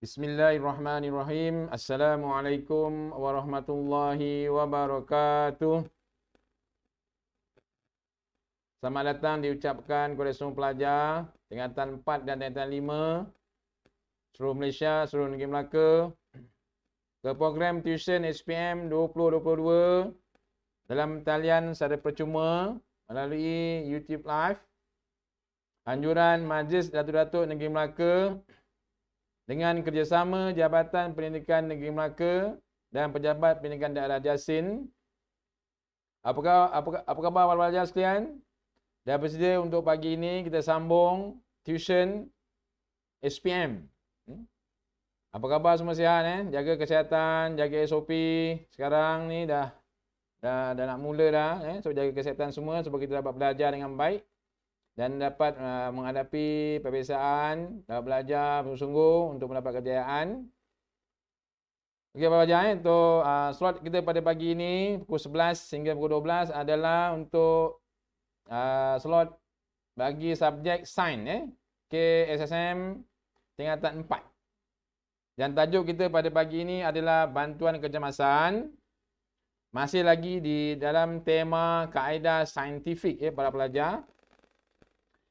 Bismillahirrahmanirrahim. Assalamualaikum warahmatullahi wabarakatuh. Selamat datang diucapkan kepada semua pelajar tingkatan 4 dan tingkatan 5 seluruh Malaysia, seluruh negeri Melaka ke program tuition SPM 2022 dalam talian secara percuma melalui YouTube Live anjuran Majlis Datuk-Datuk Negeri Melaka dengan kerjasama Jabatan Pendidikan Negeri Melaka dan Pejabat Pendidikan Daerah Jasin. Apa khabar, apa, apa khabar wal-wal jahat sekalian? Dah bersedia untuk pagi ini kita sambung tuition SPM. Hmm? Apa khabar semua sihat eh? Jaga kesihatan, jaga SOP. Sekarang ni dah dah, dah nak mula dah. Eh? So jaga kesihatan semua supaya kita dapat belajar dengan baik dan dapat uh, menghadapi perbezaan dapat belajar bersungguh untuk mendapat kejayaan. Okey Bapak Haji, eh? untuk uh, slot kita pada pagi ini pukul 11 hingga pukul 12 adalah untuk uh, slot bagi subjek sains eh? KSSM tingkatan 4. Dan tajuk kita pada pagi ini adalah bantuan kecemasan masih lagi di dalam tema kaedah saintifik ya eh, para pelajar.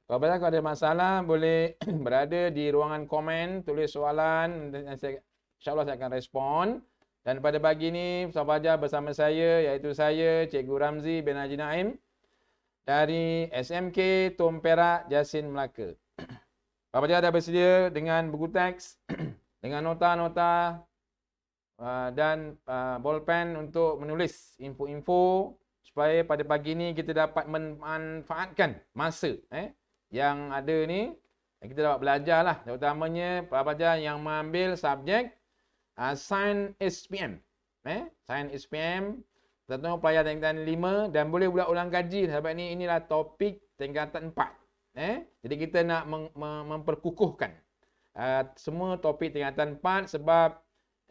Kalau kau ada masalah boleh berada di ruangan komen, tulis soalan dan saya insya saya akan respon. Dan pada pagi ini sahabat Fajar bersama saya iaitu saya Cikgu Ramzi bin Haji Naim dari SMK Tompera Jasin Melaka. Bapak Fajar dah bersedia dengan buku teks dengan nota-nota uh, dan uh, bolpen untuk menulis info-info supaya pada pagi ini kita dapat memanfaatkan masa eh yang ada ni eh, kita dapat belajar lah. Terutamanya pelajar yang mengambil subjek uh, ah, sign SPM. Eh? Sign SPM. Tentu pelajar tingkatan lima dan boleh pula ulang kaji. Sebab ini inilah topik tingkatan empat, Eh? Jadi kita nak mem- mem- memperkukuhkan uh, semua topik tingkatan empat sebab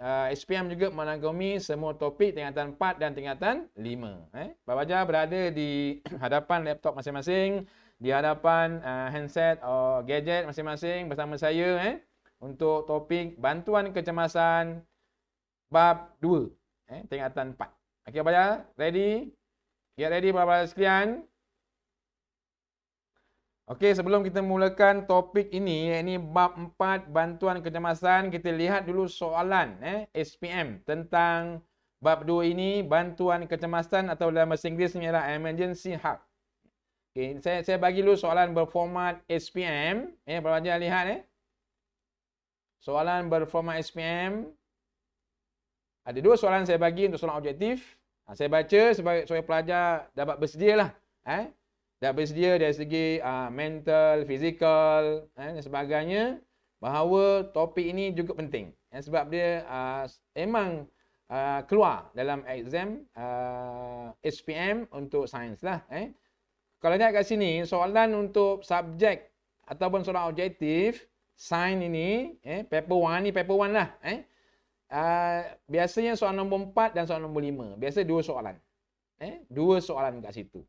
uh, ah, SPM juga menanggungi semua topik tingkatan empat dan tingkatan lima. Eh? Pelajar berada di hadapan laptop masing-masing di hadapan uh, handset atau gadget masing-masing bersama saya eh untuk topik bantuan kecemasan bab 2 eh tingkatan 4. Okey apa ya? Ready? Get ready bapak-bapak sekalian. Okey, sebelum kita mulakan topik ini, iaitu bab 4 bantuan kecemasan, kita lihat dulu soalan eh, SPM tentang bab 2 ini, bantuan kecemasan atau dalam bahasa Inggeris ni ialah emergency help. Okay, saya saya bagi dulu soalan berformat SPM. Eh, pelajar lihat eh. Soalan berformat SPM. Ada dua soalan saya bagi untuk soalan objektif. Ha, saya baca sebagai supaya pelajar dapat bersedia lah. Eh. Dapat bersedia dari segi uh, mental, fizikal eh, dan sebagainya. Bahawa topik ini juga penting. Eh, sebab dia uh, emang uh, keluar dalam exam uh, SPM untuk sains lah. Eh. Kalau lihat kat sini, soalan untuk subjek ataupun soalan objektif, sign ini, eh, paper 1 ni paper 1 lah. Eh. Uh, biasanya soalan nombor 4 dan soalan nombor 5. Biasa dua soalan. Eh, dua soalan kat situ.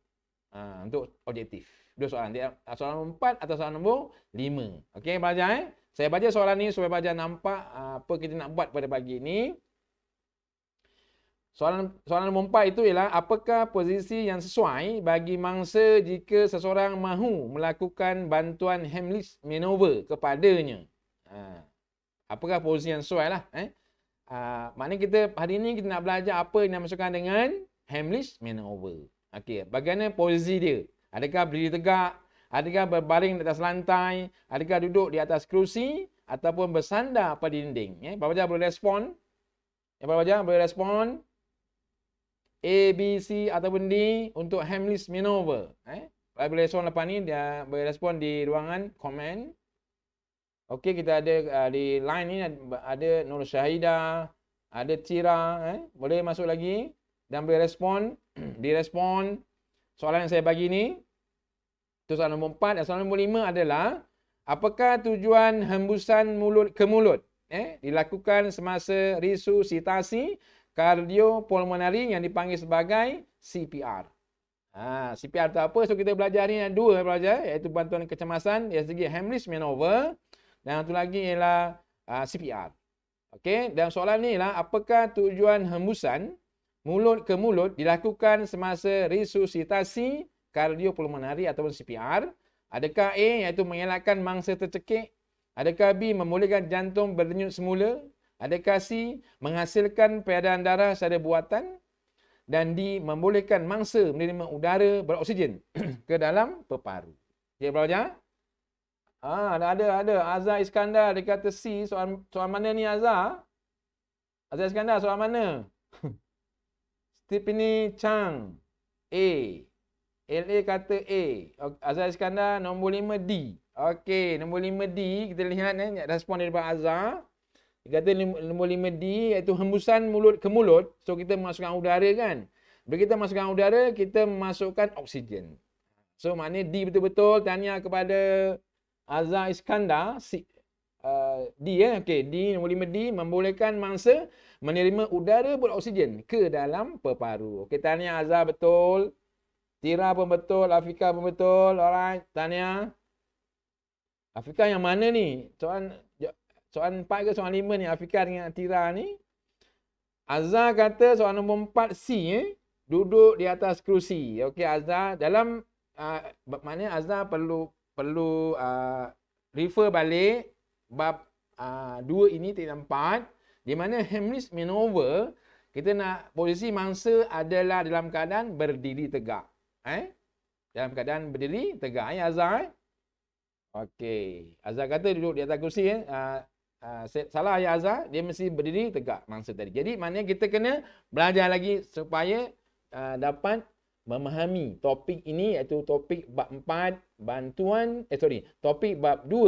Uh, untuk objektif. Dua soalan. Ah, soalan nombor 4 atau soalan nombor 5. Okey, belajar eh. Saya baca soalan ni supaya belajar nampak uh, apa kita nak buat pada pagi ni. Soalan soalan nombor empat itu ialah apakah posisi yang sesuai bagi mangsa jika seseorang mahu melakukan bantuan Hamlet maneuver kepadanya? Ha. Apakah posisi yang sesuai lah? Eh? Ha, maknanya kita hari ini kita nak belajar apa yang dimasukkan dengan Hamlet maneuver. Okay, bagaimana posisi dia? Adakah berdiri tegak? Adakah berbaring di atas lantai? Adakah duduk di atas kerusi? Ataupun bersandar pada dinding? Eh, Bapak-Bapak boleh respon? Eh, Bapak-Bapak boleh respon? Bapak-Bapak boleh respon? A, B, C ataupun D untuk Hamlis Manover. Eh? Apabila soalan lepas ni, dia boleh respon di ruangan komen. Okey, kita ada uh, di line ni, ada Nur Syahida, ada Cira, Eh? Boleh masuk lagi dan boleh respon. di respon soalan yang saya bagi ni. Itu soalan nombor 4 dan soalan nombor 5 adalah Apakah tujuan hembusan mulut ke mulut eh, dilakukan semasa resusitasi kardiopulmonari yang dipanggil sebagai CPR. Ha, CPR tu apa? So kita belajar ni yang dua pelajar, iaitu bantuan kecemasan dari segi Hamlisch Manoeuvre dan satu lagi ialah uh, ha, CPR. Okey, dan soalan ni ialah apakah tujuan hembusan mulut ke mulut dilakukan semasa resusitasi kardiopulmonari ataupun CPR? Adakah A iaitu mengelakkan mangsa tercekik? Adakah B memulihkan jantung berdenyut semula Adekasi menghasilkan peredaran darah secara buatan dan di membolehkan mangsa menerima udara beroksigen ke dalam peparu. Dia okay, belajar. Ah, ada ada ada Azza Iskandar dia kata C Soalan soal mana ni Azza? Azza Iskandar soalan mana? Stephanie Chang A. LA kata A. Azza Iskandar nombor 5 D. Okey, nombor 5 D kita lihat eh respon daripada Azza. Dia kata nombor lima D iaitu hembusan mulut ke mulut. So kita masukkan udara kan. Bila kita masukkan udara, kita masukkan oksigen. So maknanya D betul-betul. Tanya kepada Azhar Iskandar. Si, uh, D ya. Eh? Okay, D nombor lima D membolehkan mangsa menerima udara beroksigen ke dalam peparu. Okay, tanya Azhar betul. Tira pun betul. Afika pun betul. Alright, tanya. Afika yang mana ni? Tuan, Soalan 4 ke soalan 5 ni Afika dengan Atira ni. Azhar kata soalan nombor 4 C eh, duduk di atas kerusi. Okey Azza dalam uh, maknanya Azhar perlu perlu uh, refer balik bab uh, ah, 2 ini tiga empat di mana Hamlet maneuver kita nak posisi mangsa adalah dalam keadaan berdiri tegak. Eh? Dalam keadaan berdiri tegak. Eh, Azza. Eh? Okey. Azza kata duduk di atas kursi. Eh? Uh, uh, salah ayat azhar, dia mesti berdiri tegak mangsa tadi. Jadi maknanya kita kena belajar lagi supaya uh, dapat memahami topik ini iaitu topik bab 4 bantuan eh sorry topik bab 2 uh,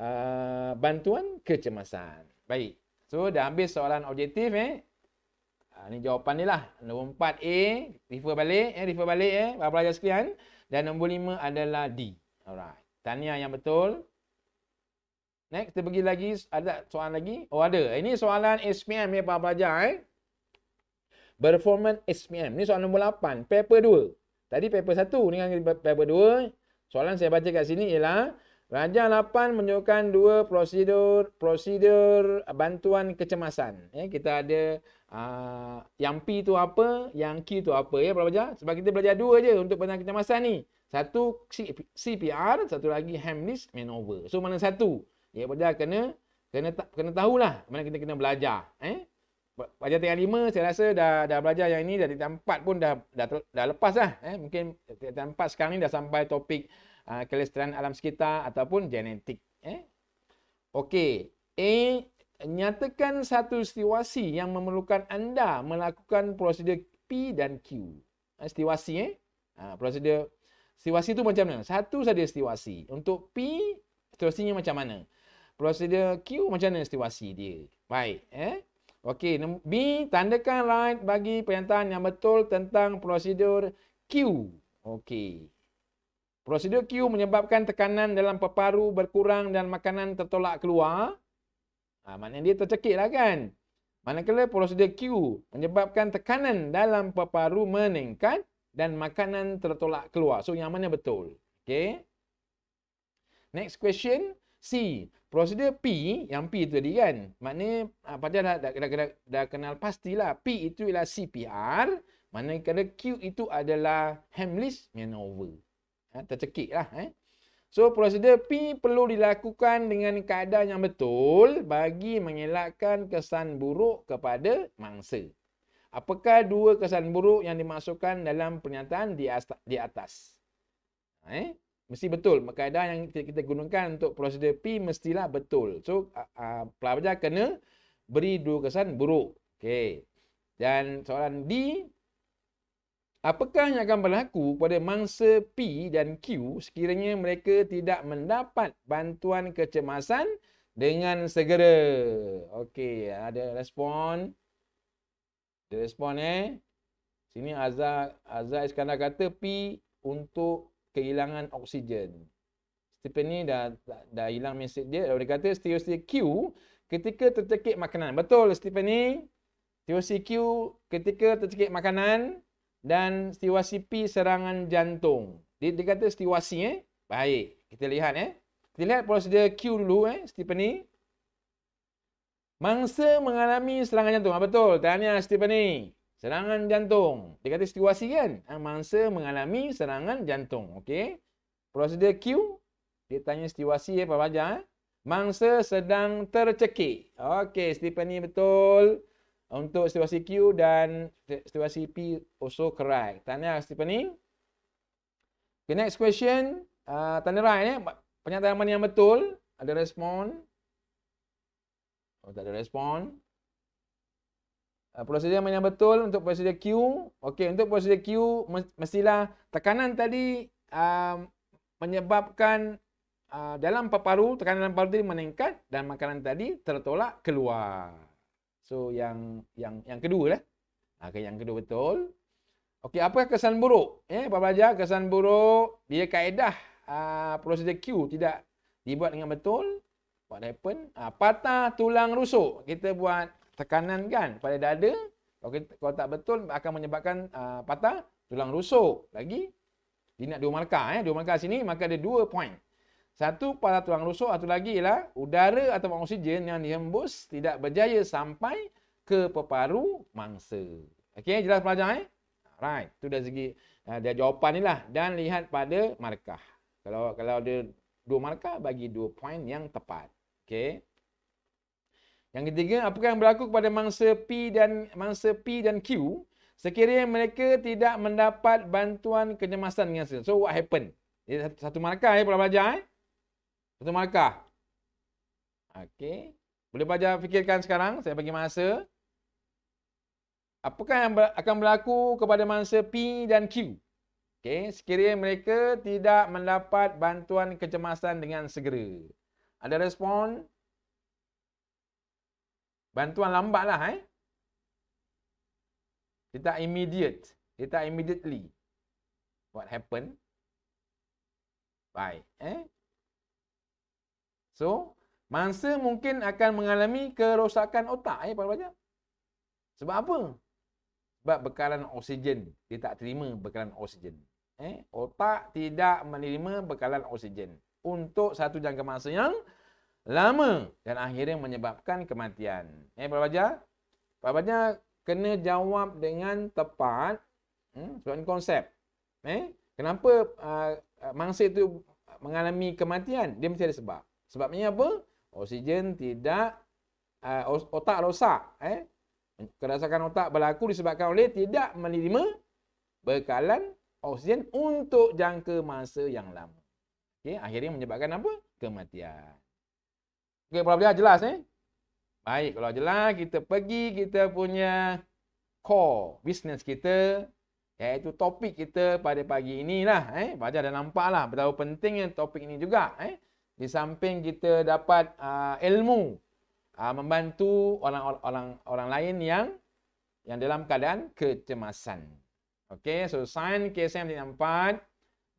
ah, bantuan kecemasan. Baik. So dah habis soalan objektif eh. Uh, ni jawapan ni lah. Nombor 4 A, refer balik, eh, refer balik eh, para sekian. Dan nombor 5 adalah D. Alright. Tahniah yang betul. Next, kita pergi lagi. Ada soalan lagi? Oh, ada. Ini soalan SPM ni, Pak Pelajar. Eh? Performance SPM. Ni soalan nombor 8. Paper 2. Tadi paper 1. Ni kan paper 2. Soalan saya baca kat sini ialah Raja 8 menunjukkan dua prosedur prosedur bantuan kecemasan. Eh, kita ada uh, yang P tu apa, yang Q tu apa ya, Pak Pelajar. Sebab kita belajar dua je untuk bantuan kecemasan ni. Satu CPR, satu lagi hemlist manover. So, mana satu? Ya pada lah. kena kena kena tahulah mana kita kena belajar eh. Pada tingkat lima saya rasa dah dah belajar yang ini dah tingkat empat pun dah dah, ter, dah lepas lah eh. Mungkin tingkat empat sekarang ni dah sampai topik uh, ah, kelestarian alam sekitar ataupun genetik eh. Okey. Eh, nyatakan satu situasi yang memerlukan anda melakukan prosedur P dan Q. Eh, situasi eh. Ha, prosedur situasi tu macam mana? Satu saja situasi. Untuk P, situasinya macam mana? prosedur Q macam mana situasi dia. Baik, eh. Okey, B tandakan right bagi penyataan yang betul tentang prosedur Q. Okey. Prosedur Q menyebabkan tekanan dalam peparu berkurang dan makanan tertolak keluar. Ah, ha, maknanya dia tercekiklah kan. Manakala prosedur Q menyebabkan tekanan dalam peparu meningkat dan makanan tertolak keluar. So yang mana betul? Okey. Next question, C. Prosedur P, yang P tadi kan. Maknanya, apa dah, dah, dah, dah, dah, dah kenal pastilah. P itu ialah CPR. Maknanya Q itu adalah Hamlet's manoeuvre, Ha, tercekik lah. Eh. So, prosedur P perlu dilakukan dengan keadaan yang betul bagi mengelakkan kesan buruk kepada mangsa. Apakah dua kesan buruk yang dimasukkan dalam pernyataan di, di atas? Eh? mesti betul kaedah yang kita gunakan untuk prosedur P mestilah betul so uh, uh, pelajar kena beri dua kesan buruk Okay. dan soalan D apakah yang akan berlaku pada mangsa P dan Q sekiranya mereka tidak mendapat bantuan kecemasan dengan segera okey ada respon ada respon eh sini Azhar Azhar Iskandar kata P untuk kehilangan oksigen. Stephen ni dah, dah, dah hilang mesej dia. Dia kata stereosis Q ketika tercekik makanan. Betul Stephen ni. Stereosis Q ketika tercekik makanan dan stereosis P serangan jantung. Dia, dia kata stereosis eh. Baik. Kita lihat eh. Kita lihat prosedur Q dulu eh Stephen ni. Mangsa mengalami serangan jantung. Ah, betul. Tahniah Stephen ni. Serangan jantung. Dia kata situasi kan? Ha, mangsa mengalami serangan jantung. Okey. Prosedur Q. Dia tanya situasi ya, eh, Pak Fajar. Eh? Mangsa sedang tercekik. Okey, Stephen ni betul. Untuk situasi Q dan situasi P also correct. Tanya Stephen ni. Okay, next question. Uh, tanda right ya. Penyataan mana yang betul? Ada respon? Oh, tak ada respon prosedur yang mana yang betul untuk prosedur Q okey untuk prosedur Q mestilah tekanan tadi uh, menyebabkan uh, dalam paru tekanan dalam paru tadi meningkat dan makanan tadi tertolak keluar so yang yang yang kedua lah ah, okay, yang kedua betul okey apa kesan buruk eh apa saja kesan buruk dia kaedah uh, prosedur Q tidak dibuat dengan betul apa happen uh, patah tulang rusuk kita buat tekanan kan pada dada kalau, kita, kalau tak betul akan menyebabkan uh, patah tulang rusuk lagi dia nak dua markah eh dua markah sini maka ada dua point satu pada tulang rusuk atau lagi ialah udara atau oksigen yang dihembus tidak berjaya sampai ke peparu mangsa. Okey jelas pelajar eh? Right. Tu dari segi uh, dia jawapan inilah dan lihat pada markah. Kalau kalau ada dua markah bagi dua point yang tepat. Okey. Yang ketiga, apakah yang berlaku kepada mangsa P dan mangsa P dan Q sekiranya mereka tidak mendapat bantuan kecemasan dengan saya? So, what happen? Ini satu, satu markah eh, ya, pelajar eh. Satu markah. Okey. Boleh belajar fikirkan sekarang, saya bagi masa. Apakah yang ber- akan berlaku kepada mangsa P dan Q? Okey, sekiranya mereka tidak mendapat bantuan kecemasan dengan segera. Ada respon? Bantuan lambat lah eh. Dia tak immediate. Dia tak immediately. What happen? Baik. Eh? So, mangsa mungkin akan mengalami kerosakan otak. Eh, pada banyak. Sebab apa? Sebab bekalan oksigen. Dia tak terima bekalan oksigen. Eh? Otak tidak menerima bekalan oksigen. Untuk satu jangka masa yang lama dan akhirnya menyebabkan kematian. Eh, Pak Baja? Pak Baja kena jawab dengan tepat hmm, sebab konsep. Eh, kenapa uh, mangsa itu mengalami kematian? Dia mesti ada sebab. Sebabnya apa? Oksigen tidak uh, otak rosak. Eh, kerasakan otak berlaku disebabkan oleh tidak menerima bekalan oksigen untuk jangka masa yang lama. Okay, akhirnya menyebabkan apa? Kematian. Okey, problem dia jelas ni. Eh? Baik, kalau jelas kita pergi kita punya core business kita iaitu topik kita pada pagi inilah eh. Baca dah nampaklah betapa pentingnya topik ini juga eh. Di samping kita dapat uh, ilmu uh, membantu orang-orang orang lain yang yang dalam keadaan kecemasan. Okey, so sign KSM 4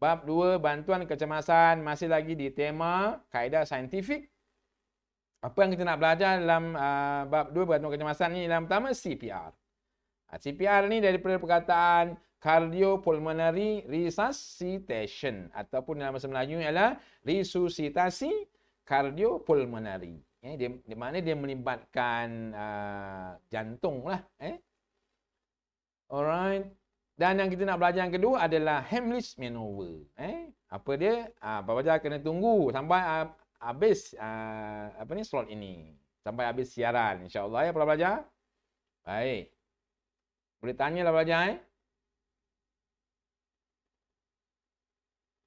bab 2 bantuan kecemasan masih lagi di tema kaedah saintifik apa yang kita nak belajar dalam uh, bab 2 beratur kecemasan ni dalam pertama CPR. Uh, ah, CPR ni daripada perkataan cardiopulmonary resuscitation ataupun dalam bahasa Melayu ialah resusitasi cardiopulmonary. Eh, dia, di mana dia melibatkan uh, jantung lah. Eh. Alright. Dan yang kita nak belajar yang kedua adalah Hamlisch Manoeuvre. Eh, apa dia? Ah, uh, Bapak kena tunggu sampai habis uh, apa ni slot ini sampai habis siaran insyaallah ya para pelajar baik boleh tanya lah pelajar eh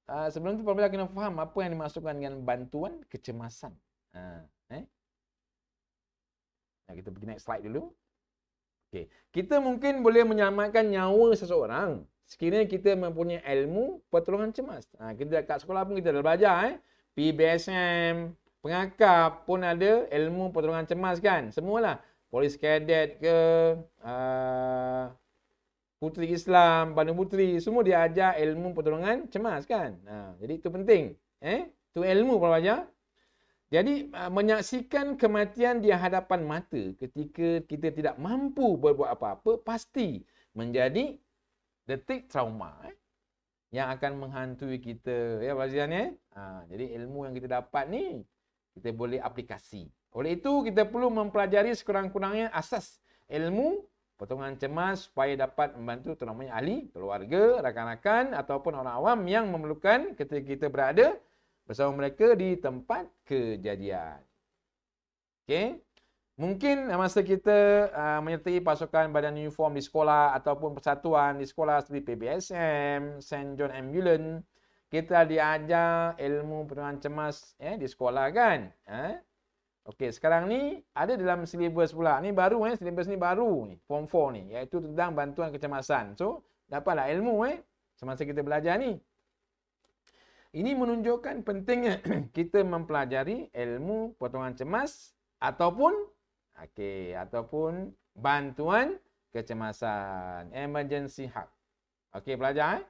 uh, sebelum tu pelajar kena faham apa yang dimasukkan dengan bantuan kecemasan uh, eh nah, kita pergi next slide dulu Okay, kita mungkin boleh menyelamatkan nyawa seseorang sekiranya kita mempunyai ilmu pertolongan cemas uh, kita kat sekolah pun kita dah belajar eh PBSM, pengakap pun ada ilmu pertolongan cemas kan. Semualah. Polis kadet ke, uh, Puteri Islam, Bandu Puteri, semua dia ajar ilmu pertolongan cemas kan. Uh, jadi itu penting. Eh? tu ilmu kalau ajar. Jadi uh, menyaksikan kematian di hadapan mata ketika kita tidak mampu berbuat apa-apa, pasti menjadi detik trauma. Eh? yang akan menghantui kita. Ya, Fazian ya? Eh? Ha, jadi ilmu yang kita dapat ni, kita boleh aplikasi. Oleh itu, kita perlu mempelajari sekurang-kurangnya asas ilmu potongan cemas supaya dapat membantu terutamanya ahli, keluarga, rakan-rakan ataupun orang awam yang memerlukan ketika kita berada bersama mereka di tempat kejadian. Okey. Mungkin masa kita uh, menyertai pasukan badan uniform di sekolah ataupun persatuan di sekolah seperti PBSM, St. John Ambulance, kita diajar ilmu penurunan cemas eh, di sekolah kan? Eh? Okey, sekarang ni ada dalam silibus pula. Ni baru eh, silibus ni baru ni, form 4 ni, iaitu tentang bantuan kecemasan. So, dapatlah ilmu eh, semasa kita belajar ni. Ini menunjukkan pentingnya kita mempelajari ilmu potongan cemas ataupun Okey, ataupun bantuan kecemasan. Emergency help. Okey, pelajar. Eh?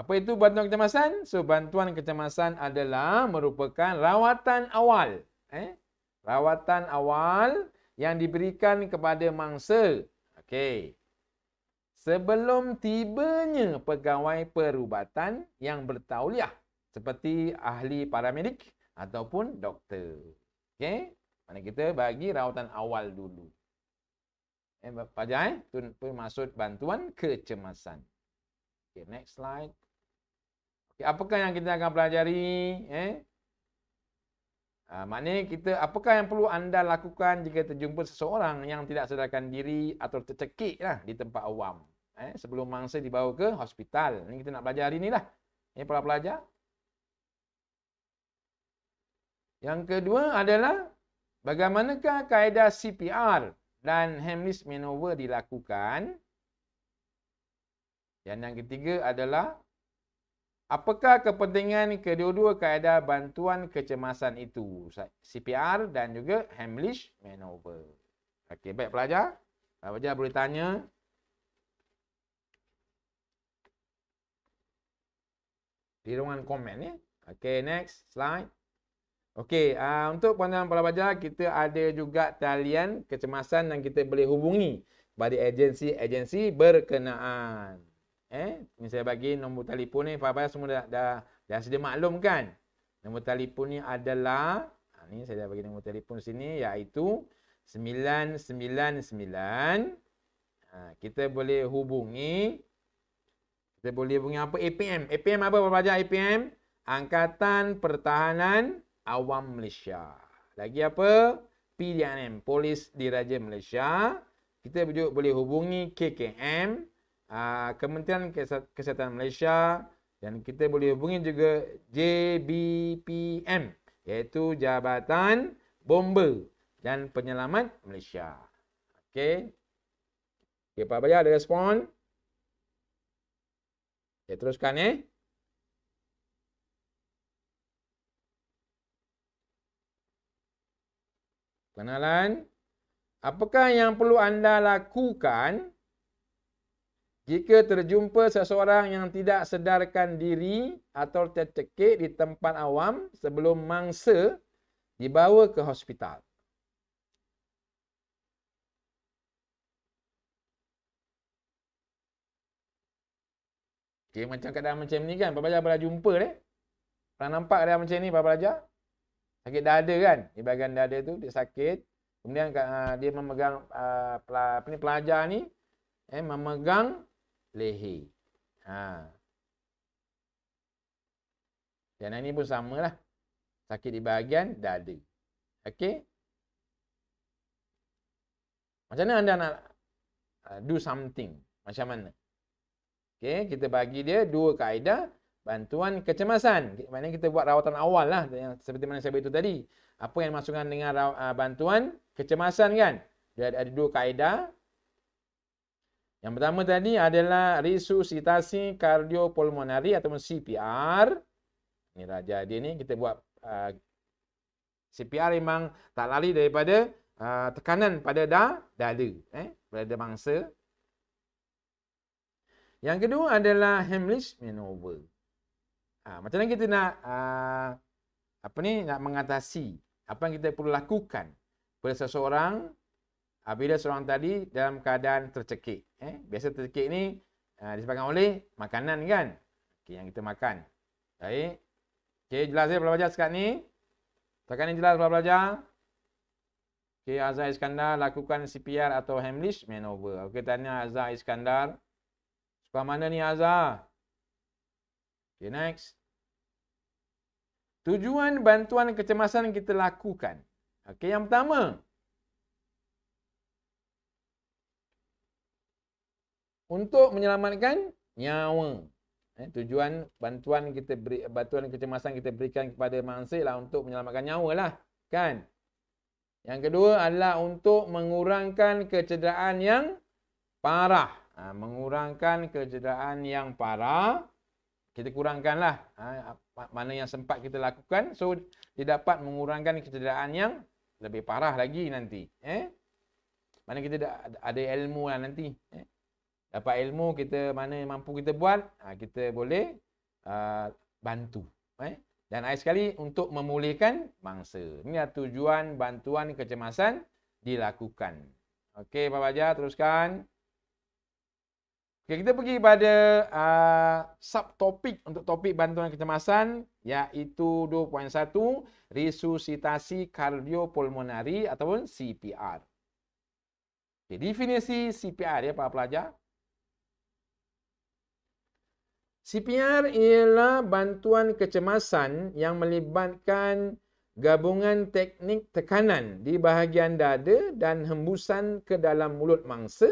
Apa itu bantuan kecemasan? So, bantuan kecemasan adalah merupakan rawatan awal. Eh? Rawatan awal yang diberikan kepada mangsa. Okey. Sebelum tibanya pegawai perubatan yang bertauliah. Seperti ahli paramedik ataupun doktor. Okey. Mana kita bagi rawatan awal dulu. Eh, Pajai, itu eh? maksud bantuan kecemasan. Okay, next slide. Okay, apakah yang kita akan pelajari? Eh? Ha, maknanya kita, apakah yang perlu anda lakukan jika terjumpa seseorang yang tidak sedarkan diri atau tercekik lah di tempat awam? Eh? Sebelum mangsa dibawa ke hospital. Ini kita nak belajar hari ni lah. Ini eh, pelajar. Yang kedua adalah Bagaimanakah kaedah CPR dan Hemlis Manover dilakukan? Dan yang ketiga adalah Apakah kepentingan kedua-dua kaedah bantuan kecemasan itu? CPR dan juga Hemlis Manover. Okay, baik pelajar. Pelajar boleh tanya. Di ruangan komen ni. Okay, next slide. Okey, uh, untuk pandangan pola belajar, kita ada juga talian kecemasan yang kita boleh hubungi pada agensi-agensi berkenaan. Eh, ini saya bagi nombor telefon ni, Fahabaya semua dah, dah, dah sedia maklum kan? Nombor telefon ni adalah, ah, ni saya dah bagi nombor telefon sini, iaitu 999. Ah, kita boleh hubungi, kita boleh hubungi apa? APM. APM apa pelajar APM? Angkatan Pertahanan. Awam Malaysia. Lagi apa? PDRM, Polis Diraja Malaysia. Kita juga boleh hubungi KKM, ah, Kementerian Kesihatan Malaysia dan kita boleh hubungi juga JBPM iaitu Jabatan Bomba dan Penyelamat Malaysia. Okey. Okey, Pak Bayar ada respon. Okay, teruskan eh. perkenalan. Apakah yang perlu anda lakukan jika terjumpa seseorang yang tidak sedarkan diri atau tercekik di tempat awam sebelum mangsa dibawa ke hospital? Okay, macam keadaan macam ni kan, pelajar pernah jumpa dia. Pernah nampak keadaan macam ni, pelajar-pelajar? Sakit dada kan? Di bahagian dada tu dia sakit. Kemudian aa, ha, dia memegang aa, ha, pel, pelajar ni eh memegang leher. Ha. Dan ini pun samalah. Sakit di bahagian dada. Okey. Macam mana anda nak uh, do something? Macam mana? Okey, kita bagi dia dua kaedah bantuan kecemasan. Maknanya kita buat rawatan awal lah seperti mana saya beritahu tadi. Apa yang masukkan dengan ah, bantuan kecemasan kan? Dia ada, ada dua kaedah. Yang pertama tadi adalah resusitasi kardiopulmonari ataupun CPR. Ini dah jadi ni kita buat uh, ah, CPR memang tak lari daripada uh, tekanan pada dah dada, eh, pada mangsa. Yang kedua adalah Hemlich maneuver. Ha, macam mana kita nak ha, apa ni nak mengatasi apa yang kita perlu lakukan pada seseorang apabila seorang tadi dalam keadaan tercekik. Eh? Biasa tercekik ni ha, disebabkan oleh makanan kan okay, yang kita makan. Baik. Okey, jelas ya pelajar sekat ni. Sekarang ini jelas pelajar? Okay, Azhar Iskandar lakukan CPR atau Heimlich manover. Okay, tanya Azhar Iskandar. Sekarang mana ni Azhar? Okay, next. Tujuan bantuan kecemasan kita lakukan. Okay, yang pertama. Untuk menyelamatkan nyawa. Eh, tujuan bantuan kita beri, bantuan kecemasan kita berikan kepada mangsa ialah untuk menyelamatkan nyawa lah. Kan? Yang kedua adalah untuk mengurangkan kecederaan yang parah. Ha, mengurangkan kecederaan yang parah kita kurangkanlah ha, mana yang sempat kita lakukan so dia dapat mengurangkan kecederaan yang lebih parah lagi nanti eh mana kita dah ada ilmu lah nanti eh? dapat ilmu kita mana yang mampu kita buat ha, kita boleh uh, bantu eh dan akhir sekali untuk memulihkan mangsa ini adalah tujuan bantuan kecemasan dilakukan okey bapak ajar teruskan Okay, kita pergi pada uh, subtopik untuk topik bantuan kecemasan iaitu 2.1 resusitasi kardiopulmonari ataupun CPR. Okay, definisi CPR ya para pelajar. CPR ialah bantuan kecemasan yang melibatkan gabungan teknik tekanan di bahagian dada dan hembusan ke dalam mulut mangsa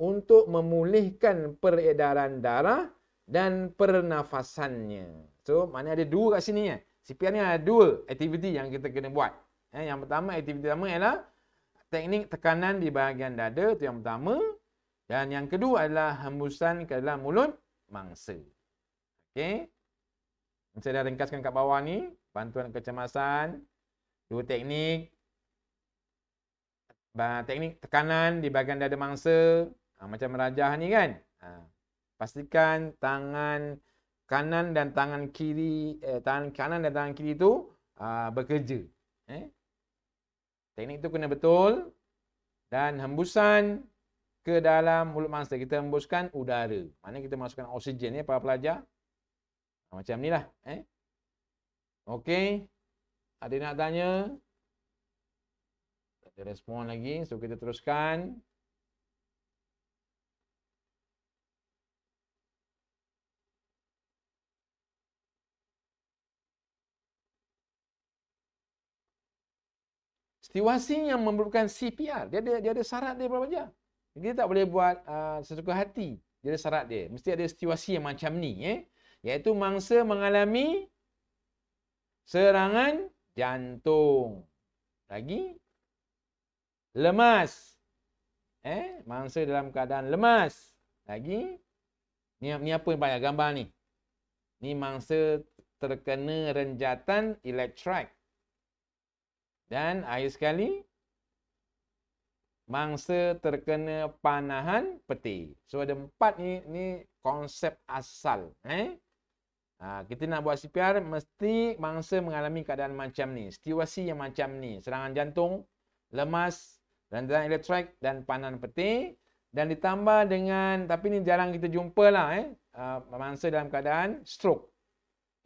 untuk memulihkan peredaran darah dan pernafasannya. So, mana ada dua kat sini. Ya. Eh. CPR ni ada dua aktiviti yang kita kena buat. Eh, yang pertama, aktiviti pertama ialah teknik tekanan di bahagian dada. Itu yang pertama. Dan yang kedua adalah hembusan ke dalam mulut mangsa. Okey. Saya dah ringkaskan kat bawah ni. Bantuan kecemasan. Dua teknik. Teknik tekanan di bahagian dada mangsa. Ha, macam merajah ni kan. Ha, pastikan tangan kanan dan tangan kiri eh, tangan kanan dan tangan kiri tu aa, ah, bekerja. Eh? Teknik tu kena betul dan hembusan ke dalam mulut mangsa. Kita hembuskan udara. Mana kita masukkan oksigen ya para pelajar. Macam ni lah. Eh? Okey. Ada nak tanya? Tak ada respon lagi. So kita Teruskan. situasi yang memerlukan CPR. Dia ada dia ada syarat dia berapa aja. Kita tak boleh buat uh, sesuka hati. Dia ada syarat dia. Mesti ada situasi yang macam ni. Eh? Iaitu mangsa mengalami serangan jantung. Lagi, lemas. Eh, mangsa dalam keadaan lemas. Lagi, ni, ni apa yang banyak gambar ni? Ni mangsa terkena renjatan elektrik. Dan akhir sekali, mangsa terkena panahan peti. So ada empat ni, ni konsep asal. Eh? Ha, kita nak buat CPR, mesti mangsa mengalami keadaan macam ni. Situasi yang macam ni. Serangan jantung, lemas, rendahan elektrik dan panahan peti. Dan ditambah dengan, tapi ni jarang kita jumpa lah. Eh? Ha, mangsa dalam keadaan stroke.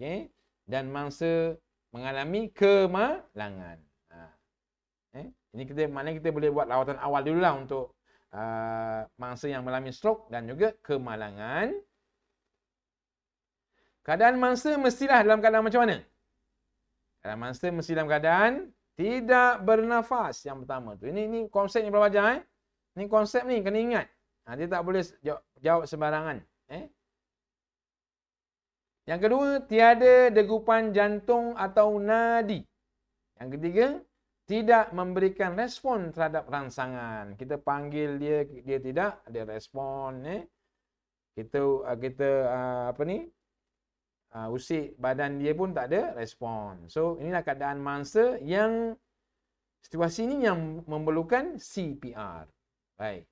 Okay? Dan mangsa mengalami kemalangan. Ini kita mana kita boleh buat lawatan awal dulu lah untuk uh, mangsa yang mengalami strok dan juga kemalangan. Keadaan mangsa mestilah dalam keadaan macam mana? Keadaan mangsa mesti dalam keadaan tidak bernafas yang pertama tu. Ini ini konsep ni pelajar eh. Ini konsep ni kena ingat. Ha, dia tak boleh jawab, jawab sembarangan. Eh? Yang kedua, tiada degupan jantung atau nadi. Yang ketiga, tidak memberikan respon terhadap rangsangan. Kita panggil dia, dia tidak, dia respon. Eh. Kita, uh, kita uh, apa ni? Uh, usik badan dia pun tak ada respon. So, inilah keadaan mangsa yang situasi ini yang memerlukan CPR. Baik.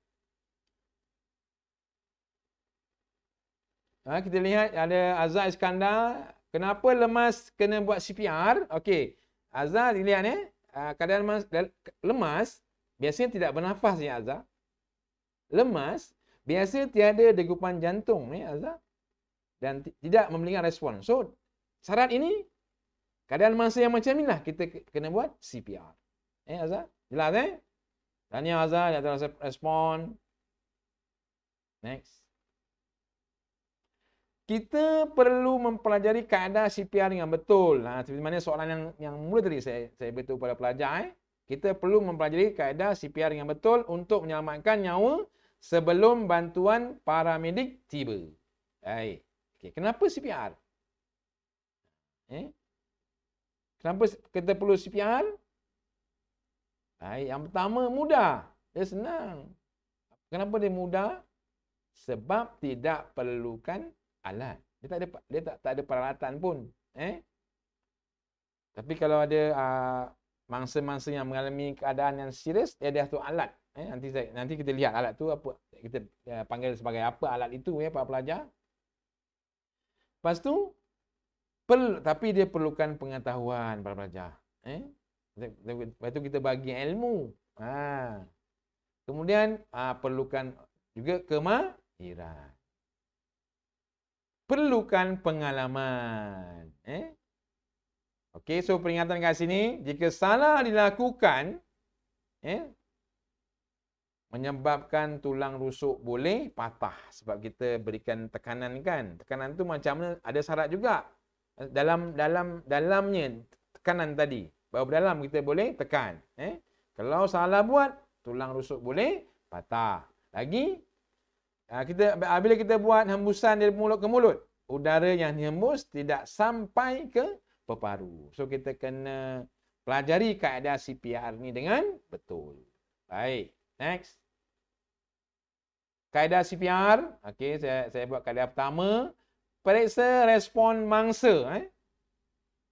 Ha, kita lihat ada Azhar Iskandar. Kenapa lemas kena buat CPR? Okey. Azhar, dilihat ni. Eh? Ah, keadaan mas, lemas biasanya tidak bernafas ya Azza. Lemas biasa tiada degupan jantung ya Azza dan tidak memberikan respon. So syarat ini keadaan masa yang macam inilah kita kena buat CPR. Eh Azza, jelas eh? Tanya Azza dia tak respon. Next kita perlu mempelajari kaedah CPR dengan betul. Ha, ah, seperti mana soalan yang yang mula tadi saya saya beritahu kepada pelajar. Eh. Kita perlu mempelajari kaedah CPR dengan betul untuk menyelamatkan nyawa sebelum bantuan paramedik tiba. Baik. Okay. Kenapa CPR? Eh? Kenapa kita perlu CPR? Baik. Yang pertama, mudah. Dia senang. Kenapa dia mudah? Sebab tidak perlukan alat. Dia tak ada dia tak tak ada peralatan pun, eh. Tapi kalau ada uh, mangsa-mangsa yang mengalami keadaan yang serius, dia ada satu alat, eh. Nanti saya, nanti kita lihat alat tu apa kita uh, panggil sebagai apa alat itu ya eh, para pelajar. Lepas tu perl- tapi dia perlukan pengetahuan para pelajar, eh. Lepas tu kita bagi ilmu. Ha. Kemudian uh, perlukan juga kemahiran perlukan pengalaman. Eh? Okey, so peringatan kat sini, jika salah dilakukan, eh, menyebabkan tulang rusuk boleh patah sebab kita berikan tekanan kan. Tekanan tu macam mana ada syarat juga. Dalam dalam dalamnya tekanan tadi. Bawah dalam kita boleh tekan, eh. Kalau salah buat, tulang rusuk boleh patah. Lagi Ha, kita bila kita buat hembusan dari mulut ke mulut, udara yang dihembus tidak sampai ke peparu. So kita kena pelajari kaedah CPR ni dengan betul. Baik, next. Kaedah CPR, okey saya saya buat kaedah pertama, periksa respon mangsa eh.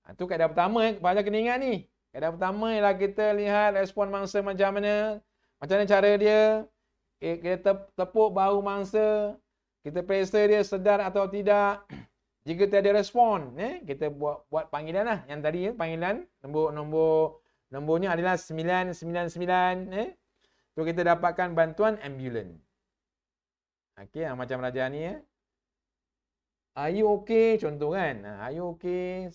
Ha, tu kaedah pertama eh, banyak kena ingat ni. Kaedah pertama ialah kita lihat respon mangsa macam mana, macam mana cara dia eh, kita tepuk bau mangsa, kita periksa dia sedar atau tidak. Jika tiada respon, eh, kita buat buat panggilan lah. Yang tadi eh, panggilan, nombor nombor nombornya adalah 999. Eh. Tu kita dapatkan bantuan ambulan. Okay, ha, macam raja ni. Eh. Are you okay? Contoh kan. Ha, are you okay?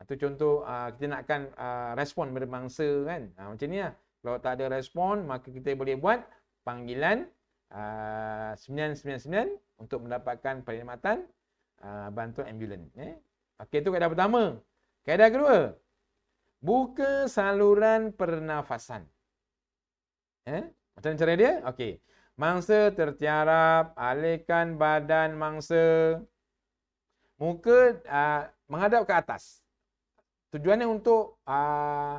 Itu ha, contoh uh, kita nakkan uh, respon daripada mangsa kan. Uh, macam ni lah. Kalau tak ada respon, maka kita boleh buat panggilan uh, ah, 999 untuk mendapatkan perkhidmatan uh, bantuan ambulan. Eh? Okey, itu kaedah pertama. Kaedah kedua, buka saluran pernafasan. Eh? Macam cara dia? Okey. Mangsa tertiarap, alihkan badan mangsa. Muka uh, menghadap ke atas. Tujuannya untuk uh,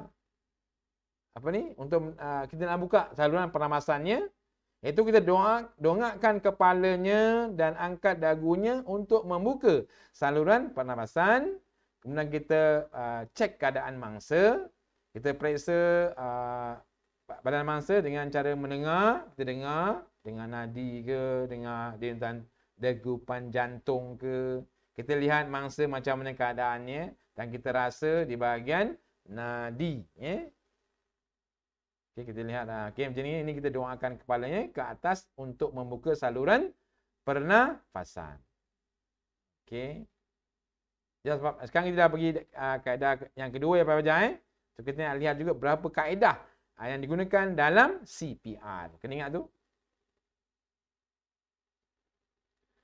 apa ni? Untuk uh, kita nak buka saluran pernafasannya. Itu kita doa, dongakkan kepalanya dan angkat dagunya untuk membuka saluran pernafasan. Kemudian kita uh, cek keadaan mangsa. Kita periksa uh, badan mangsa dengan cara mendengar. Kita dengar dengan nadi ke, dengar dengan degupan jantung ke. Kita lihat mangsa macam mana keadaannya dan kita rasa di bahagian nadi. Yeah? Okay, kita lihat. Ah, okay, macam ni. Ini kita doakan kepalanya ke atas untuk membuka saluran pernafasan. Okay. Ya, sebab sekarang kita dah pergi uh, kaedah yang kedua ya, Pak Baja. Eh? So, kita nak lihat juga berapa kaedah uh, yang digunakan dalam CPR. Kena ingat tu.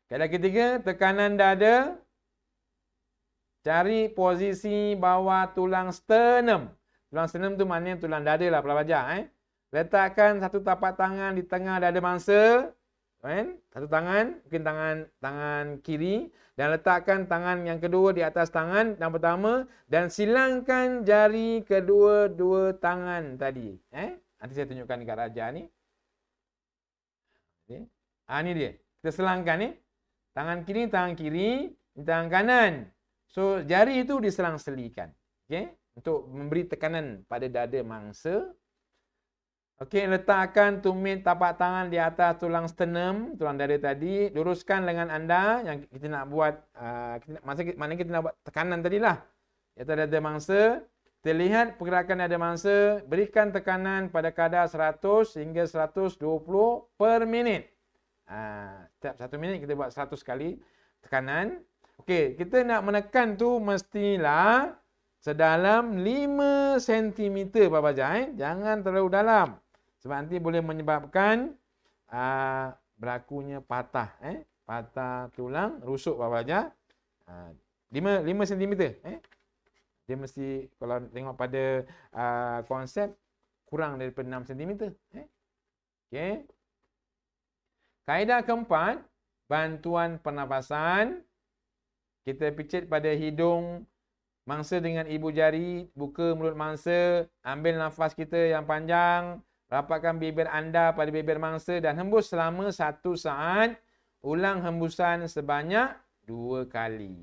Kaedah ketiga, tekanan dada. Cari posisi bawah tulang sternum. Tulang senam tu mana tulang dada lah pelajar eh. Letakkan satu tapak tangan di tengah dada mangsa. Kan? Satu tangan, mungkin tangan tangan kiri. Dan letakkan tangan yang kedua di atas tangan yang pertama. Dan silangkan jari kedua-dua tangan tadi. Eh? Nanti saya tunjukkan dekat raja ni. Okay. Ha, ah, ni dia. Kita selangkan ni. Eh? Tangan kiri, tangan kiri, tangan kanan. So, jari itu diselang-selikan. Okay? untuk memberi tekanan pada dada mangsa. Okey, letakkan tumit tapak tangan di atas tulang sternum, tulang dada tadi. Luruskan lengan anda yang kita nak buat, uh, masa, mana kita nak buat tekanan tadi lah. Di atas dada mangsa. Terlihat pergerakan dada mangsa. Berikan tekanan pada kadar 100 hingga 120 per minit. Uh, setiap satu minit kita buat 100 kali tekanan. Okey, kita nak menekan tu mestilah sedalam 5 cm Pak Baja eh? jangan terlalu dalam sebab nanti boleh menyebabkan uh, berlakunya patah eh patah tulang rusuk Pak Baja uh, 5 5 cm eh dia mesti kalau tengok pada uh, konsep kurang daripada 6 cm eh okey kaedah keempat bantuan pernafasan kita picit pada hidung Mangsa dengan ibu jari, buka mulut mangsa, ambil nafas kita yang panjang, rapatkan bibir anda pada bibir mangsa dan hembus selama satu saat. Ulang hembusan sebanyak dua kali.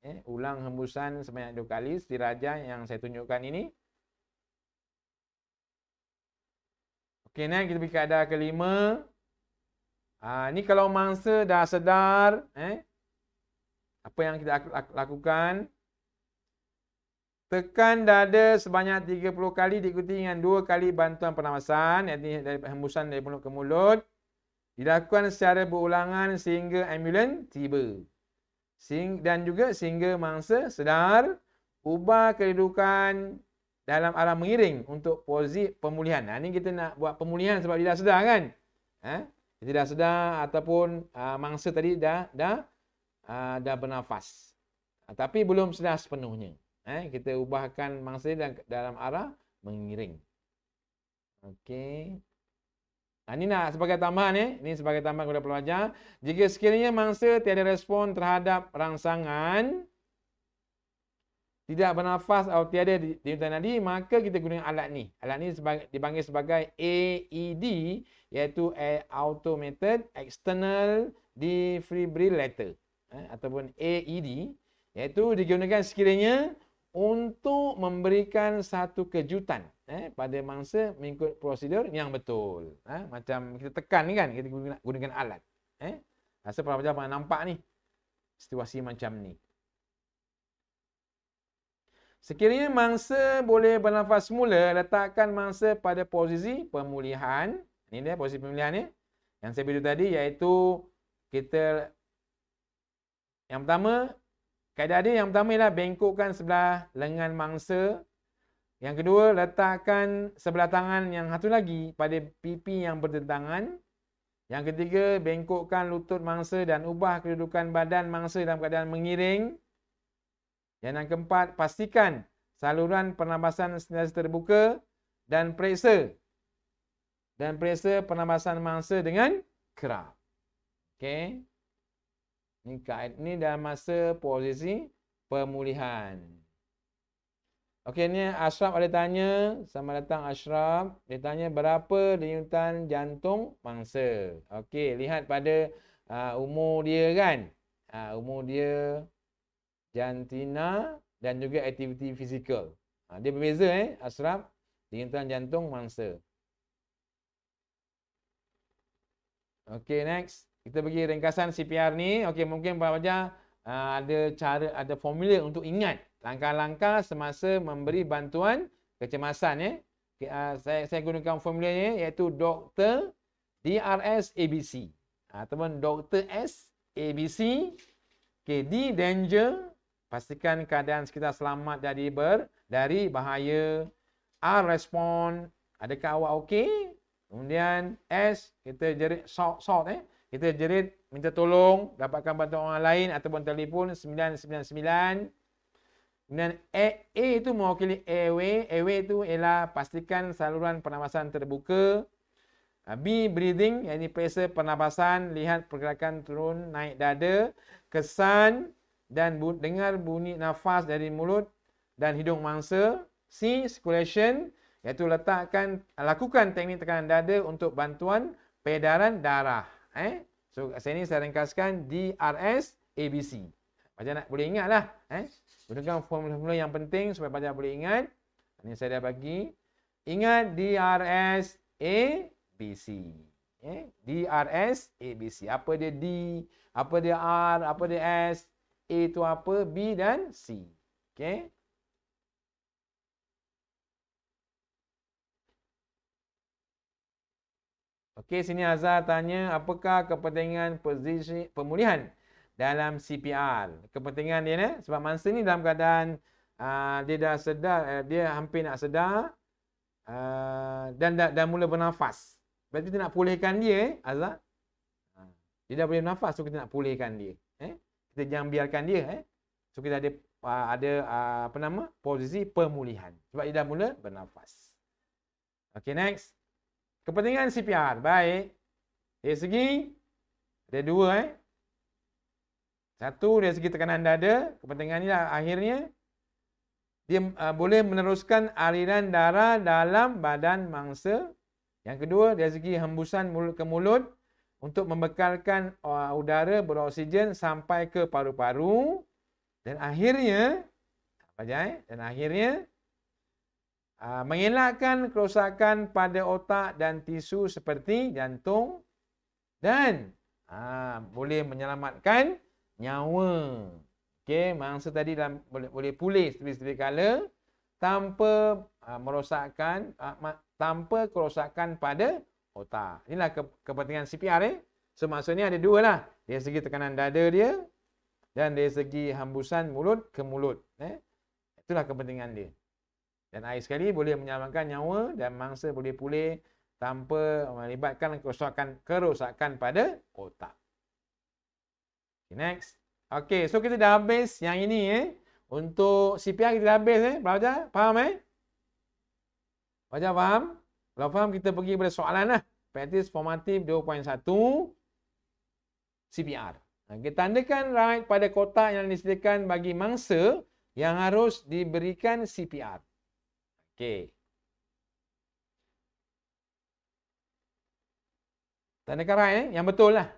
Eh, ulang hembusan sebanyak dua kali, si yang saya tunjukkan ini. Okey, nah kita pergi keadaan kelima. Ah, ha, ini kalau mangsa dah sedar, eh, apa yang kita lakukan? Tekan dada sebanyak 30 kali diikuti dengan 2 kali bantuan pernafasan iaitu dari hembusan dari mulut ke mulut. Dilakukan secara berulangan sehingga ambulans tiba. Dan juga sehingga mangsa sedar ubah kedudukan dalam arah mengiring untuk posisi pemulihan. Ha, ini kita nak buat pemulihan sebab dia dah sedar kan? Ha? Dia dah sedar ataupun uh, mangsa tadi dah dah uh, dah bernafas. Uh, tapi belum sedar sepenuhnya. Eh, kita ubahkan mangsa dalam, dalam arah mengiring. Okey. Nah, ini nak sebagai tambahan eh. Ini sebagai tambahan kepada pelajar. Jika sekiranya mangsa tiada respon terhadap rangsangan, tidak bernafas atau tiada di, di nadi, maka kita gunakan alat ni. Alat ni sebagai, dipanggil sebagai AED, iaitu Automated External Defibrillator. Eh, ataupun AED, iaitu digunakan sekiranya untuk memberikan satu kejutan eh, pada mangsa mengikut prosedur yang betul. Eh, macam kita tekan ni kan, kita guna gunakan alat. Eh, rasa para pejabat nampak ni, situasi macam ni. Sekiranya mangsa boleh bernafas semula, letakkan mangsa pada posisi pemulihan. Ini dia posisi pemulihan ni. Yang saya beritahu tadi iaitu kita yang pertama Kaedah dia yang pertama ialah bengkokkan sebelah lengan mangsa. Yang kedua, letakkan sebelah tangan yang satu lagi pada pipi yang bertentangan. Yang ketiga, bengkokkan lutut mangsa dan ubah kedudukan badan mangsa dalam keadaan mengiring. Yang, yang keempat, pastikan saluran pernafasan sentiasa terbuka dan periksa dan periksa pernafasan mangsa dengan kerap. Okey. Ni, ni dalam masa posisi pemulihan. Okey, ni Ashraf ada tanya. Sama datang Ashraf. Dia tanya berapa denyutan jantung mangsa. Okey, lihat pada uh, umur dia kan. Uh, umur dia jantina dan juga aktiviti fizikal. Uh, dia berbeza eh, Ashraf. Denyutan jantung mangsa. Okey, next. Kita bagi ringkasan CPR ni. Okey, mungkin Pak Baja uh, ah, ada cara, ada formula untuk ingat langkah-langkah semasa memberi bantuan kecemasan. Eh. Okay, uh, ah, saya, saya gunakan formula ni iaitu Dr. DRS ABC. Ataupun Dr. S ABC. Okey, D, danger. Pastikan keadaan sekitar selamat dari ber dari bahaya. R, respond. Adakah awak okey? Kemudian S, kita jerit salt, salt eh. Kita jerit minta tolong dapatkan bantuan orang lain ataupun telefon 999 Kemudian A, itu mewakili AW. AW itu ialah pastikan saluran pernafasan terbuka. Ha, B, breathing, yang ini periksa pernafasan, lihat pergerakan turun, naik dada, kesan dan bu- dengar bunyi nafas dari mulut dan hidung mangsa. C, circulation, iaitu letakkan, lakukan teknik tekanan dada untuk bantuan peredaran darah. Eh? So saya ni saya ringkaskan DRS ABC. Macam nak boleh ingatlah. Eh? Gunakan formula-formula yang penting supaya pelajar boleh ingat. Ini saya dah bagi. Ingat DRS ABC. Eh? DRS ABC. Apa dia D? Apa dia R? Apa dia S? A tu apa? B dan C. Okay. Okey, sini Azhar tanya, apakah kepentingan posisi pemulihan dalam CPR? Kepentingan dia ni, sebab mangsa ni dalam keadaan uh, dia dah sedar, uh, dia hampir nak sedar uh, dan dah, dah mula bernafas. Berarti kita nak pulihkan dia, eh, Azhar. Ah, dia dah boleh bernafas, so kita nak pulihkan dia. Eh? Kita jangan biarkan dia. Eh? So kita ada, uh, ada uh, apa nama? Posisi pemulihan. Sebab dia dah mula bernafas. Okay, next. Kepentingan CPR. Baik. Dari segi, ada dua eh. Satu, dari segi tekanan dada. Kepentingan ni lah akhirnya. Dia uh, boleh meneruskan aliran darah dalam badan mangsa. Yang kedua, dari segi hembusan mulut ke mulut. Untuk membekalkan uh, udara beroksigen sampai ke paru-paru. Dan akhirnya, apa jai? Eh? Dan akhirnya, Ah, mengelakkan kerosakan pada otak dan tisu seperti jantung dan aa, ah, boleh menyelamatkan nyawa. Okey, mangsa tadi dalam, boleh, boleh pulih setiap-setiap kala tanpa aa, ah, merosakkan aa, tanpa kerosakan pada otak. Inilah ke, kepentingan CPR eh. So maksudnya ada dua lah. Dari segi tekanan dada dia dan dari segi hembusan mulut ke mulut. Eh. Itulah kepentingan dia. Dan air sekali boleh menyelamatkan nyawa dan mangsa boleh pulih tanpa melibatkan kerosakan, kerosakan pada otak. Okay, next. Okay, so kita dah habis yang ini eh. Untuk CPR kita dah habis eh. Belajar? Faham eh? Belajar faham? Kalau faham kita pergi pada soalan lah. Practice formatif 2.1 CPR. Kita tandakan right pada kotak yang disediakan bagi mangsa yang harus diberikan CPR. Okey. Tanda karat eh? yang betul lah.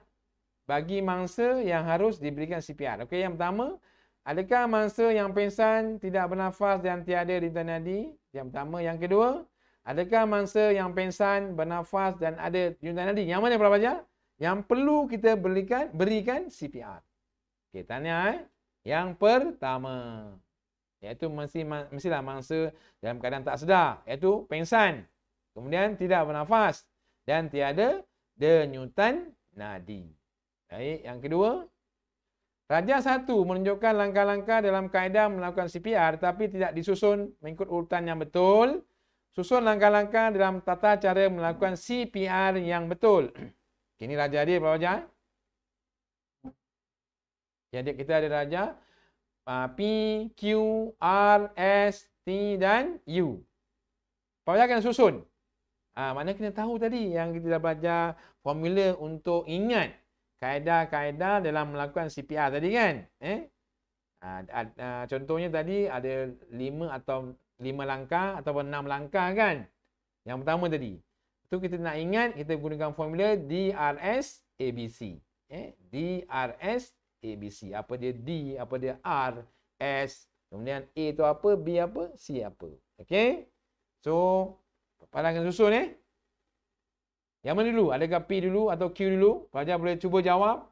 Bagi mangsa yang harus diberikan CPR. Okey, yang pertama. Adakah mangsa yang pingsan tidak bernafas dan tiada rintang nadi? Yang pertama. Yang kedua. Adakah mangsa yang pingsan bernafas dan ada rintang nadi? Yang mana yang pernah Yang perlu kita berikan, berikan CPR. Okey, tanya eh. Yang pertama iaitu mesti mestilah mangsa dalam keadaan tak sedar iaitu pengsan kemudian tidak bernafas dan tiada denyutan nadi baik yang kedua Raja satu menunjukkan langkah-langkah dalam kaedah melakukan CPR tetapi tidak disusun mengikut urutan yang betul. Susun langkah-langkah dalam tata cara melakukan CPR yang betul. Kini raja dia berapa raja? Jadi kita ada raja uh, P, Q, R, S, T dan U. Pada kena susun. Ah uh, mana kena tahu tadi yang kita dah belajar formula untuk ingat kaedah-kaedah dalam melakukan CPR tadi kan? Eh? Uh, uh, contohnya tadi ada 5 atau 5 langkah atau 6 langkah kan? Yang pertama tadi. Tu kita nak ingat kita gunakan formula DRS ABC. Eh? DRS A, B, C. Apa dia D, apa dia R, S. Kemudian A tu apa, B apa, C apa. Okay. So, pandangan susun eh. Yang mana dulu? Adakah P dulu atau Q dulu? Pelajar boleh cuba jawab.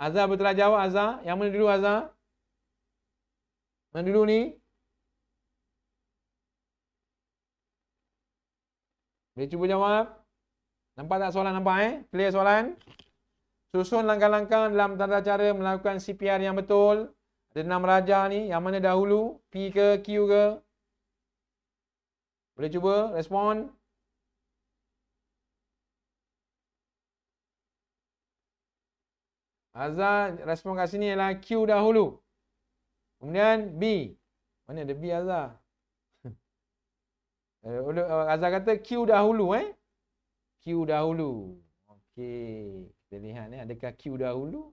Azhar betul jawab Azhar. Yang mana dulu Azhar? Mana dulu ni? Boleh cuba jawab? Nampak tak soalan nampak eh? Clear soalan? Susun langkah-langkah dalam tanda cara melakukan CPR yang betul. Ada enam raja ni. Yang mana dahulu? P ke Q ke? Boleh cuba respon. Azhar respon kat sini ialah Q dahulu. Kemudian B. Mana ada B Azhar? Eh, eh, Azhar kata Q dahulu eh. Q dahulu. Okey. Kita lihat ni adakah Q dahulu?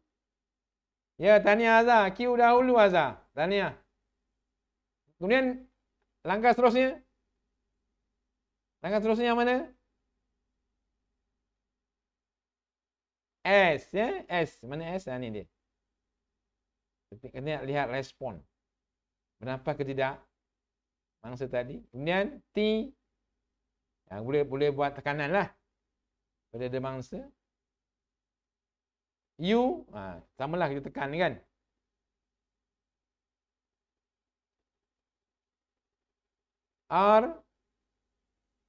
Ya, tahniah Azhar. Q dahulu Azhar. Tahniah. Kemudian langkah seterusnya. Langkah seterusnya yang mana? S. Ya? S. Mana S? Ha, ni dia. Kita lihat respon. Kenapa ke tidak? Mangsa tadi. Kemudian T. Yang ah, boleh boleh buat tekanan lah. Pada ada mangsa. U ha, Sama lah kita tekan ni kan R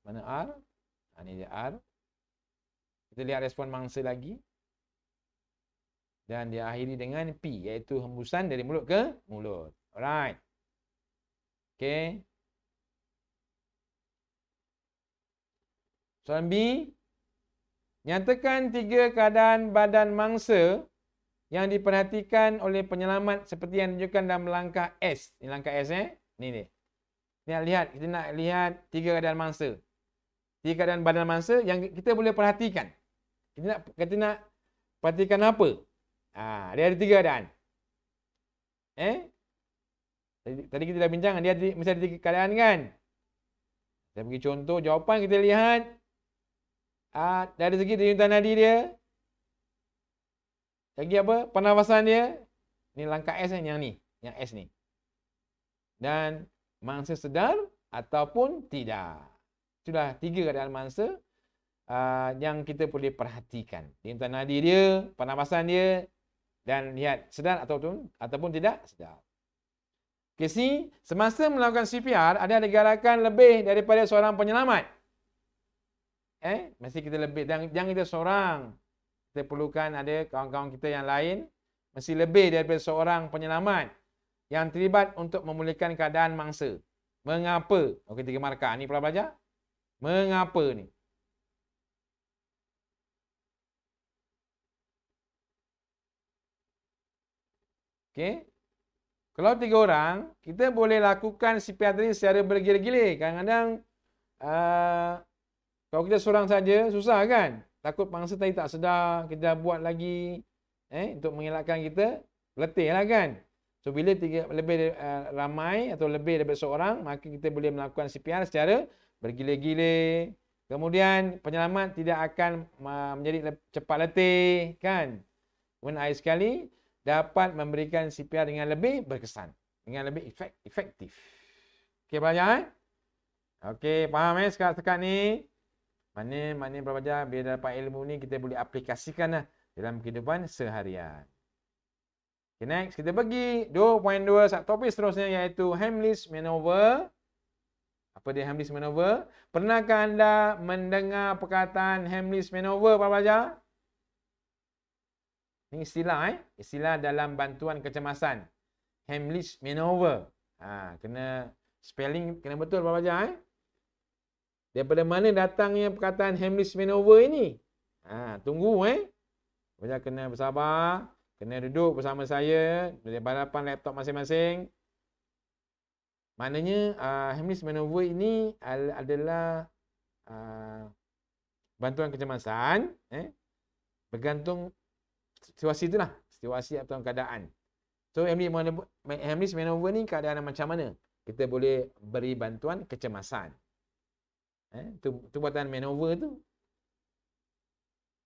Mana R ha, Ni dia R Kita lihat respon mangsa lagi Dan dia akhiri dengan P Iaitu hembusan dari mulut ke mulut Alright Okay Soalan B Nyatakan tiga keadaan badan mangsa yang diperhatikan oleh penyelamat seperti yang ditunjukkan dalam langkah S. Ini langkah S eh. Ini dia. Kita nak lihat, kita nak lihat tiga keadaan mangsa. Tiga keadaan badan mangsa yang kita boleh perhatikan. Kita nak, kita nak perhatikan apa? Ha, dia ada tiga keadaan. Eh? Tadi, tadi kita dah bincang, dia ada, mesti ada tiga keadaan kan? Saya bagi contoh jawapan kita lihat Uh, dari segi denyutan nadi dia. Lagi apa? Pernafasan dia. Ni langkah S yang ni. Yang S ni. Dan mangsa sedar ataupun tidak. Itulah tiga keadaan mangsa uh, yang kita boleh perhatikan. Denyutan nadi dia, pernafasan dia dan lihat sedar ataupun, ataupun tidak sedar. Okay, Semasa melakukan CPR, ada digerakkan lebih daripada seorang penyelamat eh mesti kita lebih jangan, jangan kita seorang kita perlukan ada kawan-kawan kita yang lain mesti lebih daripada seorang penyelamat yang terlibat untuk memulihkan keadaan mangsa mengapa okey tiga markah ni pula belajar mengapa ni okey kalau tiga orang kita boleh lakukan CPR tadi secara bergilir-gilir kadang-kadang uh, kalau kita seorang saja susah kan? Takut pangsa tadi tak sedar, kita dah buat lagi eh untuk mengelakkan kita letihlah kan. So bila tiga lebih uh, ramai atau lebih daripada seorang, maka kita boleh melakukan CPR secara bergilir-gilir. Kemudian penyelamat tidak akan uh, menjadi le cepat letih kan. Kemudian air sekali dapat memberikan CPR dengan lebih berkesan, dengan lebih efek efektif. Okey, pelajar. eh? Okey, faham eh sekarang, sekarang ni? Mana mana belajar bila dapat ilmu ni kita boleh aplikasikan lah dalam kehidupan seharian. Okay, next kita pergi 2.2 subtopik seterusnya iaitu Hamlis Manover. Apa dia Hamlis Manover? Pernahkah anda mendengar perkataan Hamlis Manover para pelajar? Ini istilah eh. Istilah dalam bantuan kecemasan. Hamlis Manover. Ha, kena spelling kena betul para pelajar eh. Daripada mana datangnya perkataan Hamlet's Manover ini? Ha, tunggu eh. Baca kena bersabar. Kena duduk bersama saya. Dari hadapan laptop masing-masing. Maknanya uh, ah, Hamlet's Manover ini adalah uh, bantuan kecemasan. Eh? Bergantung situasi lah, Situasi atau keadaan. So Hamlet's Manover ni keadaan macam mana? Kita boleh beri bantuan kecemasan. Eh, tu, tu buatan manover tu.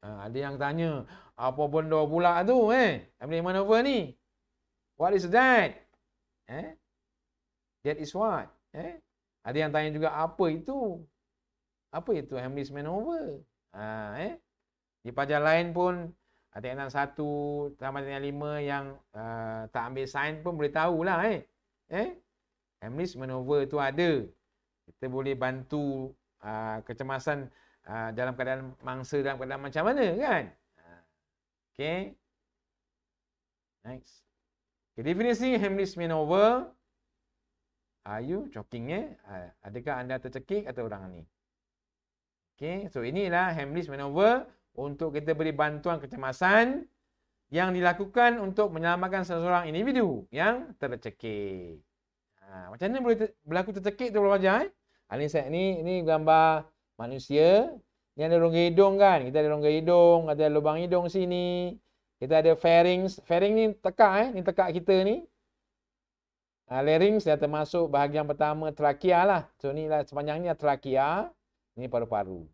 Ha, ada yang tanya, apa benda pula tu eh? Apa manover ni? What is that? Eh? That is what? Eh? Ada yang tanya juga apa itu? Apa itu Hamlet's manover? Ha, eh? Di pajar lain pun, ada yang satu, sama dengan lima yang uh, tak ambil sign pun boleh tahulah. Eh? Eh? Hamlet's manover itu ada. Kita boleh bantu Ah, kecemasan uh, dalam keadaan mangsa dalam keadaan macam mana kan ah, okay next okay, definisi Hamlis Manover are you choking eh adakah anda tercekik atau orang ni okay so inilah Hamlis Manover untuk kita beri bantuan kecemasan yang dilakukan untuk menyelamatkan seseorang individu yang tercekik. Ha, macam mana boleh ter- berlaku tercekik tu belajar eh? Ini ah, set ni, ni gambar manusia. Ni ada rongga hidung kan? Kita ada rongga hidung, ada lubang hidung sini. Kita ada pharynx. Pharynx ni tekak eh. Ni tekak kita ni. Uh, larynx dah termasuk bahagian pertama trachea lah. So ni lah sepanjang ni lah trachea. Ni paru-paru.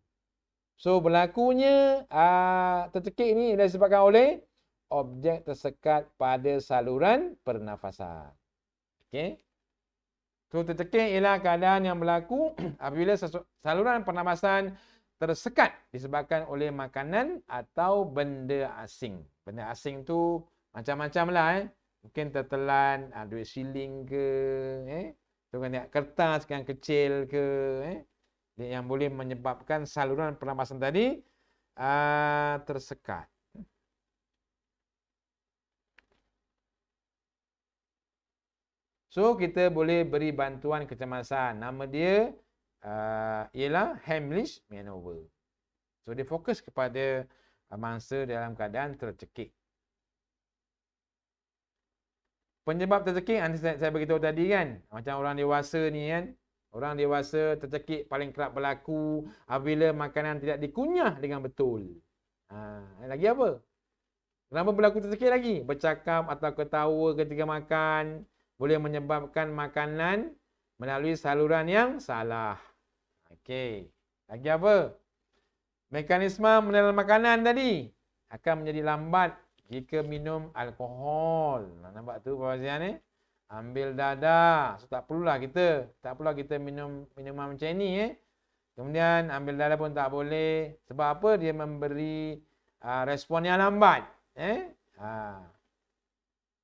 So berlakunya uh, tercekik ni disebabkan oleh objek tersekat pada saluran pernafasan. Okay. Tuh tercekik ialah keadaan yang berlaku apabila saluran pernafasan tersekat disebabkan oleh makanan atau benda asing. Benda asing tu macam-macam lah eh. Mungkin tertelan ha, duit siling ke eh. kan niat kertas yang kecil ke eh. Yang boleh menyebabkan saluran pernafasan tadi uh, tersekat. So kita boleh beri bantuan kecemasan. Nama dia uh, ialah Hamlish Manover. So dia fokus kepada uh, mangsa dalam keadaan tercekik. Penyebab tercekik nanti saya, saya beritahu tadi kan. Macam orang dewasa ni kan. Orang dewasa tercekik paling kerap berlaku apabila makanan tidak dikunyah dengan betul. Ha, lagi apa? Kenapa berlaku tercekik lagi? Bercakap atau ketawa ketika makan boleh menyebabkan makanan melalui saluran yang salah. Okey. Lagi apa? Mekanisme menelan makanan tadi akan menjadi lambat jika minum alkohol. Nampak tu Puan Zia ni? Ambil dada. So, tak perlulah kita. Tak perlulah kita minum minuman macam ni. Eh. Kemudian ambil dada pun tak boleh. Sebab apa? Dia memberi uh, respon yang lambat. Eh? Ha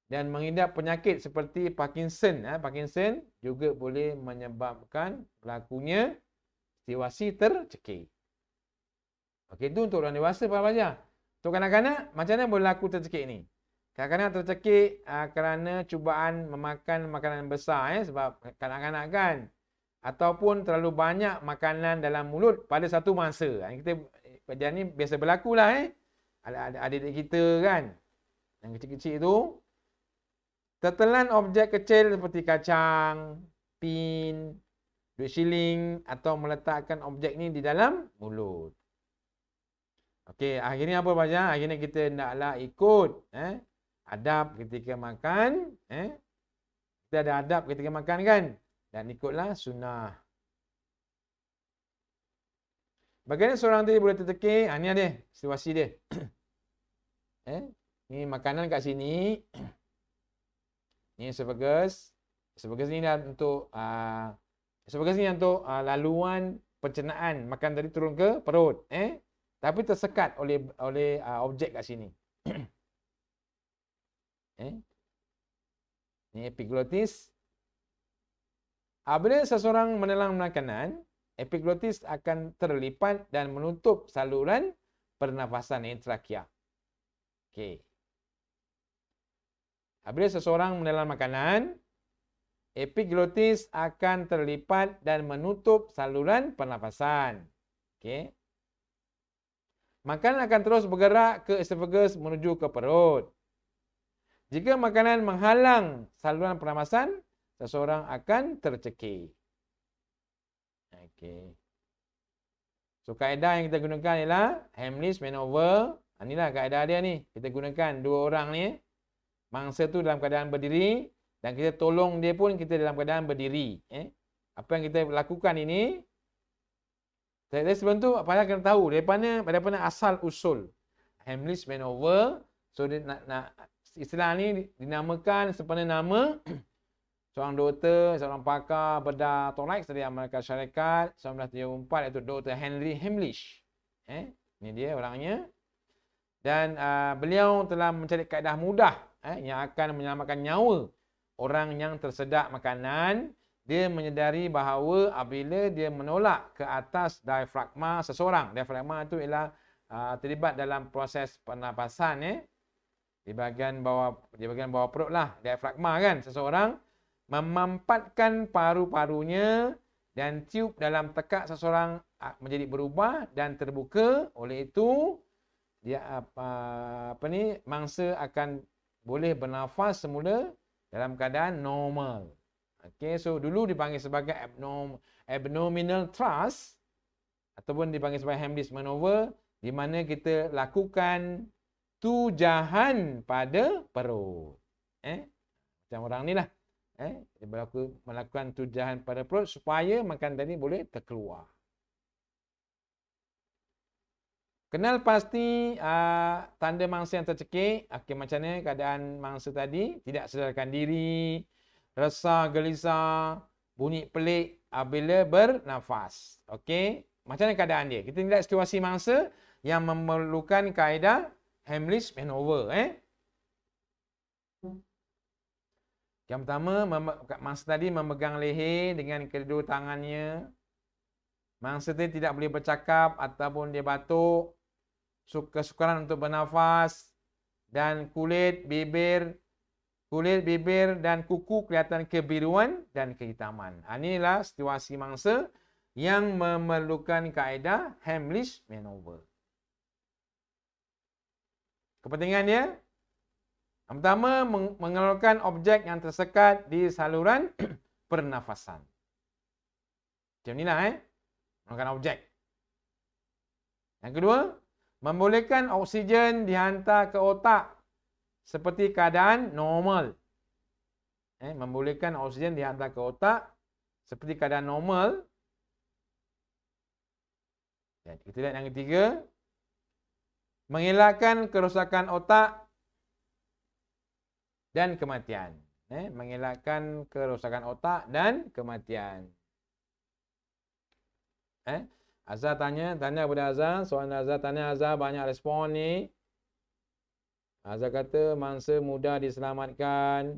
dan mengidap penyakit seperti Parkinson. Ha, Parkinson juga boleh menyebabkan berlakunya situasi tercekik. Okay, itu untuk orang dewasa, para pelajar. Untuk kanak-kanak, macam mana berlaku tercekik ini? Kanak-kanak tercekik uh, kerana cubaan memakan makanan besar eh, sebab kanak-kanak kan ataupun terlalu banyak makanan dalam mulut pada satu masa. Ah, kita pelajar ini biasa berlaku lah eh. Ada adik-adik kita kan yang kecil-kecil tu Tertelan objek kecil seperti kacang, pin, duit shilling atau meletakkan objek ni di dalam mulut. Okey, akhirnya apa baca? Akhirnya kita hendaklah ikut eh, adab ketika makan. Eh. Kita ada adab ketika makan kan? Dan ikutlah sunnah. Bagaimana seorang tadi boleh terteki? Ha, ah, ni ada situasi dia. eh, ni makanan kat sini. Ini esophagus. Esophagus ni dah untuk uh, ah, esophagus ni dah untuk uh, laluan pencernaan makan dari turun ke perut, eh? Tapi tersekat oleh oleh uh, objek kat sini. eh? ini epiglotis. Apabila seseorang menelan makanan, epiglotis akan terlipat dan menutup saluran pernafasan intrakia. trakea. Okey. Apabila seseorang menelan makanan, epiglotis akan terlipat dan menutup saluran pernafasan. Okey. Makanan akan terus bergerak ke esophagus menuju ke perut. Jika makanan menghalang saluran pernafasan, seseorang akan tercekik. Okey. So kaedah yang kita gunakan ialah Hamlis manover. Inilah ah, kaedah dia ni. Kita gunakan dua orang ni. Mangsa tu dalam keadaan berdiri dan kita tolong dia pun kita dalam keadaan berdiri. Eh? Apa yang kita lakukan ini, Saya sebelum tu, apa yang kita tahu? Dari mana, dari asal usul? Hamlish went So, dia nak, nak, istilah ni dinamakan sepenuh nama seorang doktor, seorang pakar, bedah, tolak dari Amerika Syarikat 1974 iaitu Dr. Henry Hamlish. Eh? Ini dia orangnya. Dan uh, beliau telah mencari kaedah mudah eh, yang akan menyelamatkan nyawa orang yang tersedak makanan dia menyedari bahawa apabila dia menolak ke atas diafragma seseorang diafragma itu ialah uh, terlibat dalam proses pernafasan eh di bahagian bawah di bahagian bawah perut lah diafragma kan seseorang memampatkan paru-parunya dan tiup dalam tekak seseorang ah, menjadi berubah dan terbuka oleh itu dia apa, ah, apa ni mangsa akan boleh bernafas semula dalam keadaan normal. Okay, so dulu dipanggil sebagai abnormal, abnormal thrust ataupun dipanggil sebagai Hamlis manoeuvre di mana kita lakukan tujahan pada perut. Eh, macam orang ni lah. Eh, dia melakukan tujahan pada perut supaya makan tadi boleh terkeluar. Kenal pasti uh, tanda mangsa yang tercekik. Okey, macam mana keadaan mangsa tadi? Tidak sedarkan diri. Resah, gelisah. Bunyi pelik uh, bila bernafas. Okay, macam mana keadaan dia? Kita lihat situasi mangsa yang memerlukan kaedah Hamlisch Manover. Eh? Yang pertama, mangsa tadi memegang leher dengan kedua tangannya. Mangsa tadi tidak boleh bercakap ataupun dia batuk kesukaran untuk bernafas dan kulit bibir kulit bibir dan kuku kelihatan kebiruan dan kehitaman. Ha, inilah situasi mangsa yang memerlukan kaedah Hamlish maneuver. Kepentingannya yang pertama mengeluarkan objek yang tersekat di saluran pernafasan. Macam inilah eh. Mengeluarkan objek. Yang kedua, membolehkan oksigen dihantar ke otak seperti keadaan normal. Eh, membolehkan oksigen dihantar ke otak seperti keadaan normal. Dan kita lihat yang ketiga. Mengelakkan kerosakan otak dan kematian. Eh, mengelakkan kerosakan otak dan kematian. Eh, Azza tanya, tanya kepada Azza, Soalan Azza tanya Azza banyak respon ni. Azza kata mangsa mudah diselamatkan.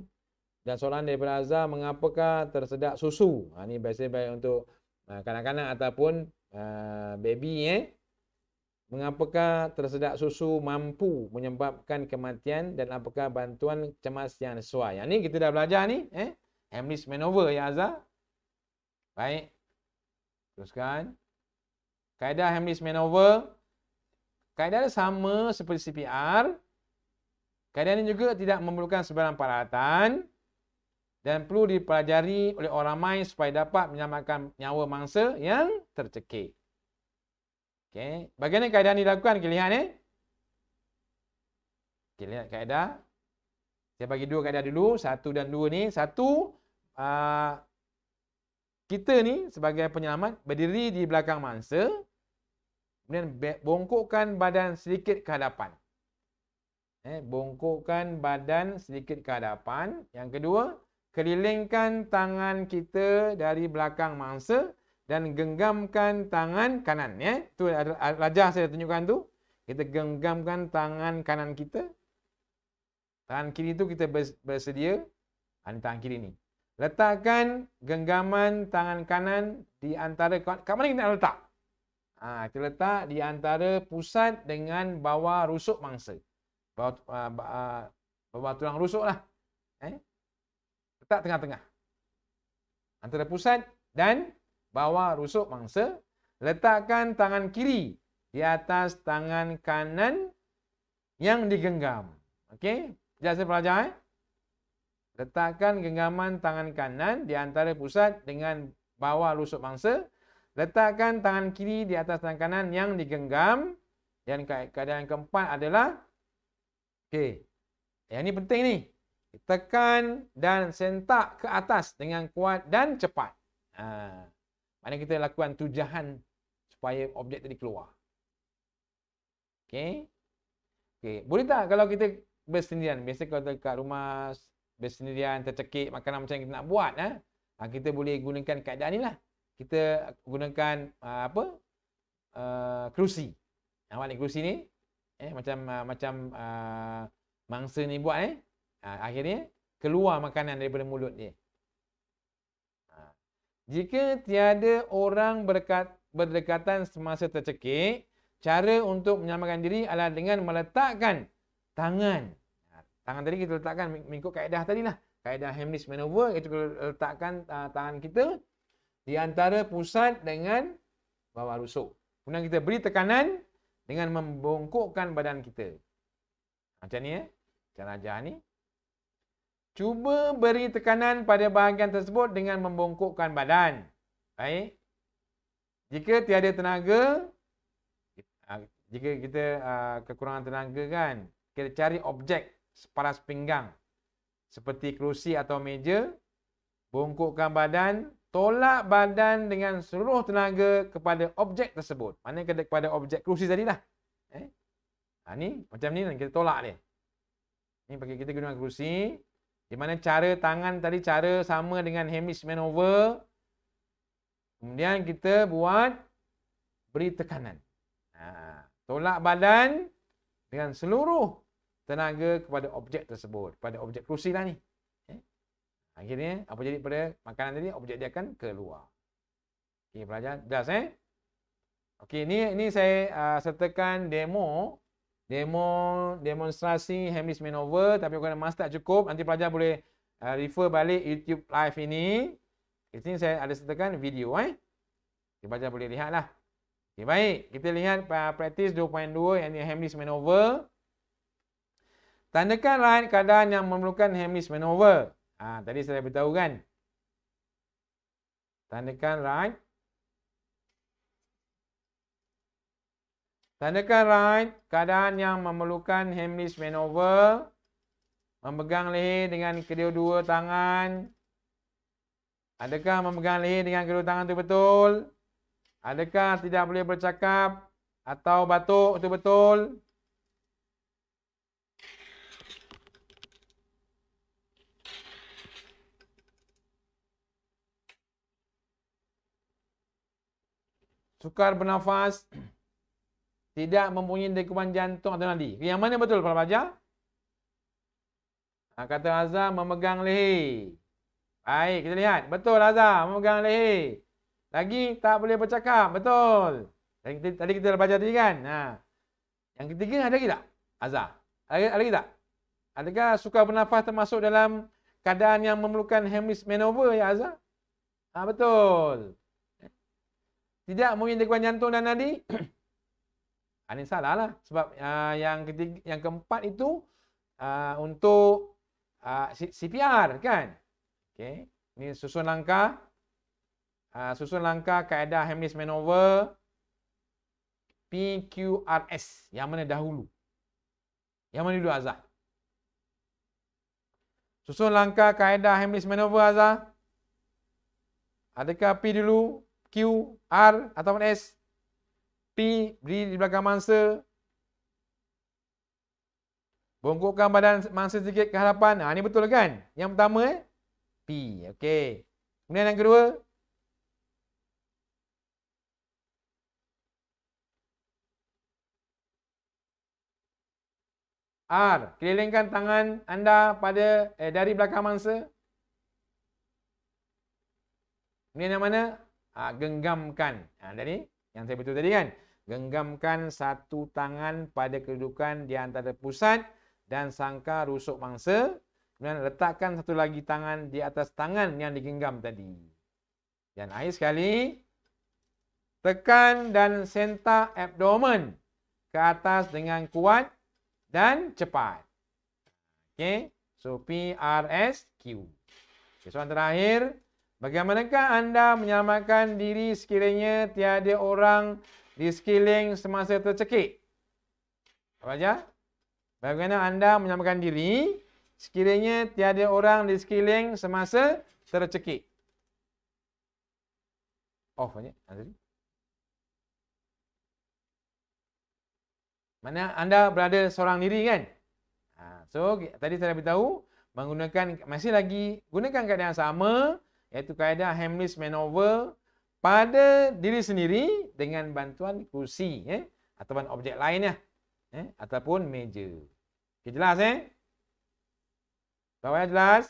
Dan soalan daripada Azhar, mengapakah tersedak susu? Ha, ini biasanya baik untuk uh, kanak-kanak ataupun uh, baby. Eh? Mengapakah tersedak susu mampu menyebabkan kematian dan apakah bantuan cemas yang sesuai? Yang ha, ni kita dah belajar ni. Eh? Hamlet's Manover ya Azza. Baik. Teruskan. Kaedah Heimlich Manoeuvre Kaedah dia sama seperti CPR Kaedah ini juga tidak memerlukan sebarang peralatan Dan perlu dipelajari oleh orang ramai supaya dapat menyelamatkan nyawa mangsa yang tercekik okay. Bagaimana kaedah ini dilakukan? Kita lihat eh? Kita lihat kaedah Saya bagi dua kaedah dulu Satu dan dua ni Satu uh, kita ni sebagai penyelamat berdiri di belakang mangsa Kemudian bongkokkan badan sedikit ke hadapan. Eh, bongkokkan badan sedikit ke hadapan. Yang kedua, kelilingkan tangan kita dari belakang mangsa dan genggamkan tangan kanan. Ya, eh, tu rajah saya tunjukkan tu. Kita genggamkan tangan kanan kita. Tangan kiri tu kita bersedia. Ah, tangan kiri ni. Letakkan genggaman tangan kanan di antara kat mana kita nak letak? Ha, terletak di antara pusat dengan bawah rusuk mangsa. Bawah, uh, uh, bawah tulang rusuk lah. Eh? Letak tengah-tengah. Antara pusat dan bawah rusuk mangsa. Letakkan tangan kiri di atas tangan kanan yang digenggam. Okey? Jelas pelajar eh? Letakkan genggaman tangan kanan di antara pusat dengan bawah rusuk mangsa. Letakkan tangan kiri di atas tangan kanan yang digenggam. Dan keadaan keempat adalah. Okey. Yang ini penting ni. Tekan dan sentak ke atas dengan kuat dan cepat. Ha. Mana kita lakukan tujahan supaya objek tadi keluar. Okey. Okey. Boleh tak kalau kita bersendirian? Biasa kalau dekat rumah bersendirian, tercekik, makanan macam yang kita nak buat. Ha? ha kita boleh gunakan keadaan ni lah kita gunakan uh, apa uh, kerusi yang ah, mana kerusi ni eh macam uh, macam uh, mangsa ni buat eh uh, akhirnya keluar makanan daripada mulut dia jika tiada orang berdekat, berdekatan semasa tercekik, cara untuk menyamakan diri adalah dengan meletakkan tangan. Tangan tadi kita letakkan mengikut kaedah tadi lah. Kaedah Hamlisch Manoeuvre, kita letakkan uh, tangan kita di antara pusat dengan bawah rusuk. Kemudian kita beri tekanan dengan membongkokkan badan kita. Macam ni ya. Cara ajar ni. Cuba beri tekanan pada bahagian tersebut dengan membongkokkan badan. Baik. Jika tiada tenaga, ah, jika kita ah, kekurangan tenaga kan, kita cari objek separas pinggang. Seperti kerusi atau meja, bongkokkan badan tolak badan dengan seluruh tenaga kepada objek tersebut. Mana kepada objek kerusi tadi lah. Eh? Ha, ni macam ni kita tolak ni. Ni bagi kita guna kerusi. Di mana cara tangan tadi cara sama dengan hemis manover. Kemudian kita buat beri tekanan. Ha, tolak badan dengan seluruh tenaga kepada objek tersebut. Pada objek kerusi lah ni. Akhirnya, apa jadi pada makanan tadi? Objek dia akan keluar. Okey, pelajar. Jelas, eh? Okey, ni, ini saya uh, sertakan demo. Demo, demonstrasi Hamish Manover. Tapi kalau master tak cukup, nanti pelajar boleh uh, refer balik YouTube live ini. Di sini saya ada sertakan video, eh? Jadi, pelajar boleh lihatlah. Okey, baik. Kita lihat uh, practice 2.2 yang ni Hamish Manover. Tandakan lain keadaan yang memerlukan Hamish Manover. Ha, tadi saya beritahu kan. Tandakan right. Tandakan right keadaan yang memerlukan hemlish manover. Memegang leher dengan kedua-dua tangan. Adakah memegang leher dengan kedua tangan itu betul? Adakah tidak boleh bercakap atau batuk itu Betul. sukar bernafas, tidak mempunyai dekuman jantung atau nadi. Yang mana betul para pelajar? Ha, kata Azam memegang leher. Baik, kita lihat. Betul Azam memegang leher. Lagi tak boleh bercakap. Betul. Tadi kita, tadi kita dah belajar tadi kan? Ha. Yang ketiga ada lagi tak? Azam. Ada, ada lagi tak? Adakah sukar bernafas termasuk dalam keadaan yang memerlukan hemis manover ya Azam? Ha, Betul. Tidak mempunyai tekuan jantung dan nadi. Ini ah, salah lah. Sebab uh, yang ketiga, yang keempat itu uh, untuk uh, CPR kan. Okay. Ini susun langkah. Uh, susun langkah kaedah Hamlis Manover. PQRS. Yang mana dahulu. Yang mana dulu Azhar. Susun langkah kaedah Hamlis Manover Azhar. Adakah P dulu Q, R ataupun S. P, beri di belakang mangsa. Bongkokkan badan mangsa sedikit ke hadapan. Ha, betul kan? Yang pertama eh? P. Okey. Kemudian yang kedua. R. Kelilingkan tangan anda pada eh, dari belakang mangsa. Kemudian yang mana? uh, genggamkan. Uh, ha, tadi yang saya betul tadi kan? Genggamkan satu tangan pada kedudukan di antara pusat dan sangka rusuk mangsa. Kemudian letakkan satu lagi tangan di atas tangan yang digenggam tadi. Dan akhir sekali, tekan dan sentak abdomen ke atas dengan kuat dan cepat. Okay, so P R S Q. Okay, soalan terakhir, Bagaimanakah anda menyelamatkan diri sekiranya tiada orang di sekiling semasa tercekik? Apa saja? Bagaimana anda menyelamatkan diri sekiranya tiada orang di sekiling semasa tercekik? Oh banyak. Mana anda berada seorang diri kan? Ah, so, tadi saya dah beritahu, menggunakan, masih lagi, gunakan keadaan sama, iaitu kaedah Hamlis manoeuvre pada diri sendiri dengan bantuan kursi eh? ataupun objek lain eh? ataupun meja. Okay, jelas eh? Bawahnya jelas?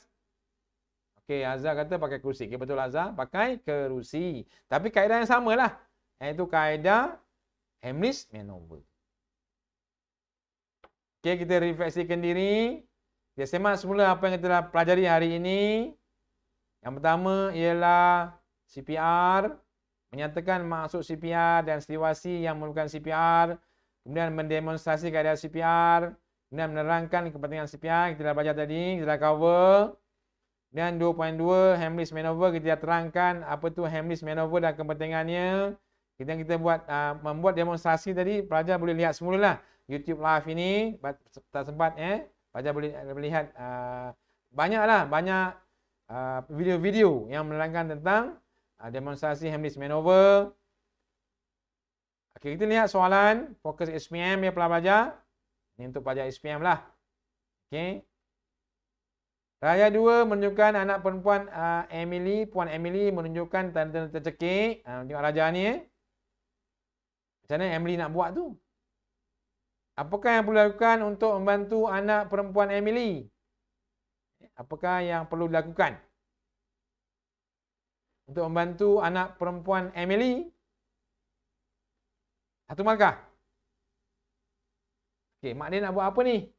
Okey, Azhar kata pakai kursi. Okay, betul Azhar, pakai kerusi. Tapi kaedah yang samalah. Iaitu kaedah Hamlis manoeuvre. Okey, kita refleksikan diri. Kita semak semula apa yang kita dah pelajari hari ini. Yang pertama ialah CPR menyatakan masuk CPR dan situasi yang memerlukan CPR kemudian mendemonstrasi keadaan CPR kemudian menerangkan kepentingan CPR kita dah baca tadi kita dah cover Kemudian 2.2 Hamlisch manoeuvre kita dah terangkan apa tu Hamlisch manoeuvre dan kepentingannya kita kita buat uh, membuat demonstrasi tadi pelajar boleh lihat semula lah YouTube live ini tak sempat eh pelajar boleh melihat uh, banyaklah banyak, lah, banyak Ah, video-video yang menerangkan tentang uh, demonstrasi Hamlis Manover. Okay kita lihat soalan fokus SPM ya pelajar. -pelajar. Ini untuk pelajar SPM lah. Okay. Raya 2 menunjukkan anak perempuan uh, Emily, Puan Emily menunjukkan tanda-tanda tercekik. Uh, tengok Raja ni. Eh. Macam mana Emily nak buat tu? Apakah yang perlu dilakukan untuk membantu anak perempuan Emily? Apakah yang perlu dilakukan untuk membantu anak perempuan Emily? Satu markah. Okey, mak dia nak buat apa ni?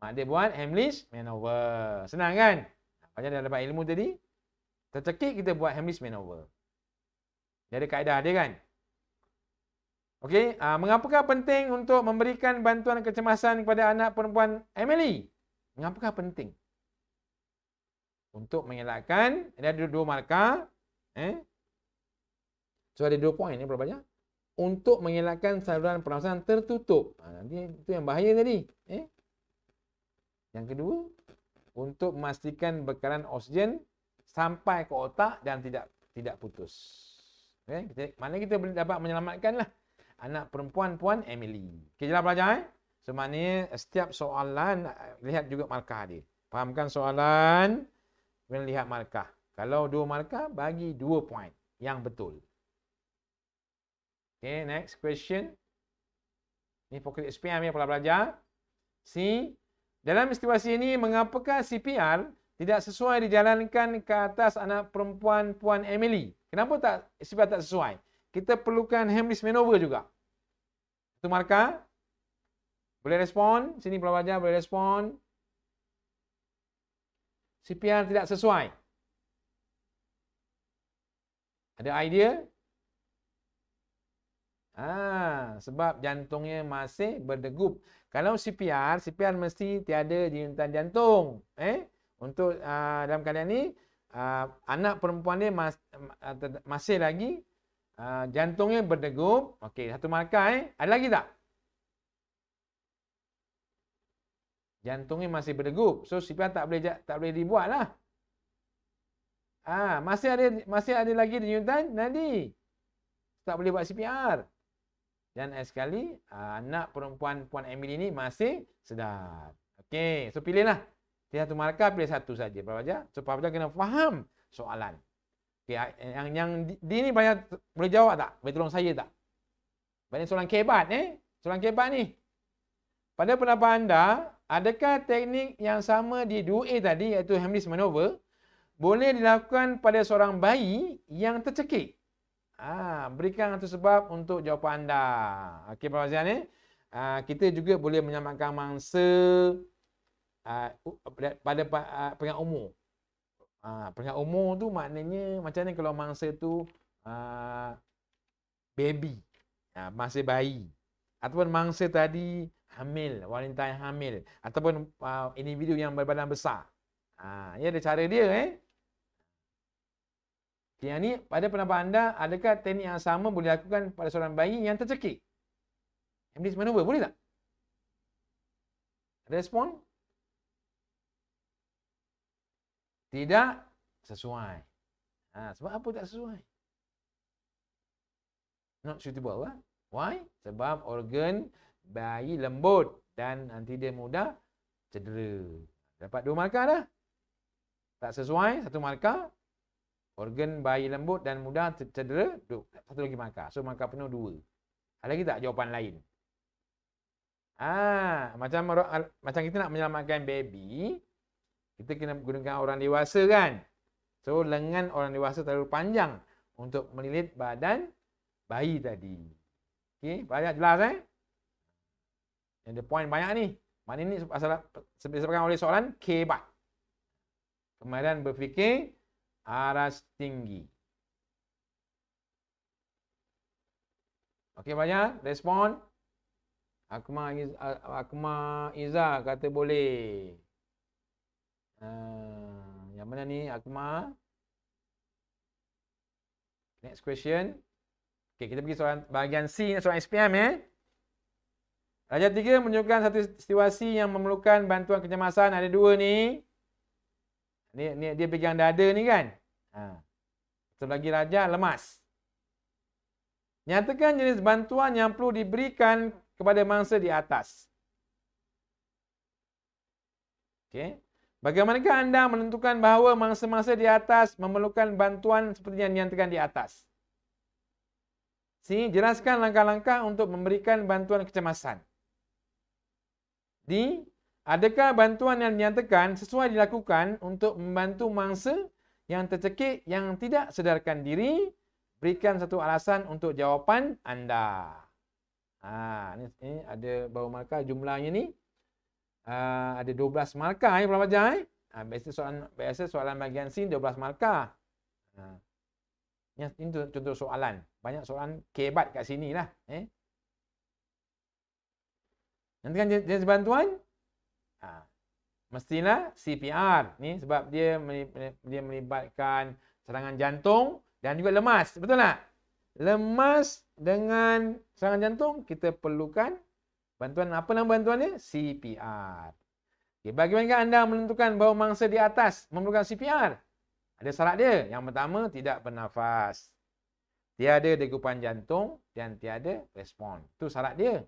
Mak dia buat Hamlis Manover. Senang kan? Macam dah dapat ilmu tadi. Tercekik kita buat Hamlis Manover. Dia ada kaedah dia kan? Okey, ah, mengapakah penting untuk memberikan bantuan kecemasan kepada anak perempuan Emily? Emily? Mengapa penting? Untuk mengelakkan ada dua, dua markah eh? So ada dua poin ini berapa banyak? Untuk mengelakkan saluran pernafasan tertutup. Ha, nanti itu yang bahaya tadi. Eh? Yang kedua, untuk memastikan bekalan oksigen sampai ke otak dan tidak tidak putus. Okay? Eh, kita, mana kita dapat menyelamatkan lah anak perempuan puan Emily. Kita okay, jelas belajar eh? Semaknanya setiap soalan lihat juga markah dia. Fahamkan soalan kemudian lihat markah. Kalau dua markah bagi dua point yang betul. Okay, next question. Ini pokok SPM ya pelajar. C. Dalam situasi ini mengapakah CPR tidak sesuai dijalankan ke atas anak perempuan Puan Emily? Kenapa tak CPR tak sesuai? Kita perlukan Hemlis Manover juga. Itu markah. Boleh respon? Sini pelajar boleh respon. CPR tidak sesuai. Ada idea? Ah, sebab jantungnya masih berdegup. Kalau CPR, CPR mesti tiada denyutan jantung. Eh, untuk uh, dalam keadaan ini uh, ah, anak perempuan dia mas, uh, masih lagi uh, jantungnya berdegup. Okey, satu markah eh. Ada lagi tak? Jantungnya masih berdegup. So CPR tak boleh tak boleh dibuat lah. Ah, ha, masih ada masih ada lagi denyutan nadi. Tak boleh buat CPR. Dan sekali anak perempuan puan Emily ni masih sedar. Okey, so pilihlah. Pilih satu markah, pilih satu saja. Berapa aja? So berapa aja kena faham soalan. Okey, yang yang di, di ni banyak boleh jawab tak? Boleh tolong saya tak? Banyak soalan kebat eh. Soalan kebat ni. Pada pendapat anda, Adakah teknik yang sama di 2A tadi iaitu Heimlich manoeuvre boleh dilakukan pada seorang bayi yang tercekik? ha, berikan satu sebab untuk jawapan anda. Okey, Pak Azian Eh? Ha, kita juga boleh menyamakan mangsa ha, pada ha, peringkat umur. Ha, peringkat umur tu maknanya macam ni kalau mangsa tu ha, baby, ha, masih bayi. Ataupun mangsa tadi hamil, wanita yang hamil ataupun uh, individu yang berbadan besar. Ha, ini ada cara dia eh. Yang ni pada pendapat anda adakah teknik yang sama boleh dilakukan pada seorang bayi yang tercekik? Hamilis manuver boleh tak? Respon? Tidak sesuai. Ha, sebab apa tak sesuai? Not suitable lah. Why? Sebab organ bayi lembut dan nanti dia mudah cedera. Dapat dua markah dah. Tak sesuai, satu markah. Organ bayi lembut dan mudah cedera, satu lagi markah. So markah penuh dua. Ada lagi tak jawapan lain? Ah, macam macam kita nak menyelamatkan baby, kita kena gunakan orang dewasa kan? So lengan orang dewasa terlalu panjang untuk melilit badan bayi tadi. Okey, banyak jelas eh? Yang ada point banyak ni. Maknanya ni asal disebabkan oleh soalan kebat. Kemudian berfikir aras tinggi. Okey banyak respon. Akma Iza, Akma Iza kata boleh. Uh, yang mana ni Akma? Next question. Okey kita pergi soalan bahagian C soalan SPM eh. Raja tiga menunjukkan satu situasi yang memerlukan bantuan kecemasan. Ada dua ni. ni, ni dia pegang dada ni kan. Ha. Selagi raja lemas. Nyatakan jenis bantuan yang perlu diberikan kepada mangsa di atas. Okay. Bagaimanakah anda menentukan bahawa mangsa-mangsa di atas memerlukan bantuan seperti yang dinyatakan di atas? Sini jelaskan langkah-langkah untuk memberikan bantuan kecemasan. D. Adakah bantuan yang dinyatakan sesuai dilakukan untuk membantu mangsa yang tercekik yang tidak sedarkan diri? Berikan satu alasan untuk jawapan anda. Ha, ini, ini ada bau markah jumlahnya ni. Uh, ada 12 markah ya, pelan belajar. Eh? Ha, biasa soalan, biasa soalan bagian sin 12 markah. Ha. Ini, ini contoh soalan. Banyak soalan kebat kat sini lah. Eh? Nanti kan jenis bantuan? Ha. Mestilah CPR. Ni sebab dia dia melibatkan serangan jantung dan juga lemas. Betul tak? Lemas dengan serangan jantung, kita perlukan bantuan. Apa nama bantuannya? CPR. Okay, bagaimana anda menentukan bahawa mangsa di atas memerlukan CPR? Ada syarat dia. Yang pertama, tidak bernafas. Tiada degupan jantung dan tiada respon. Itu syarat dia.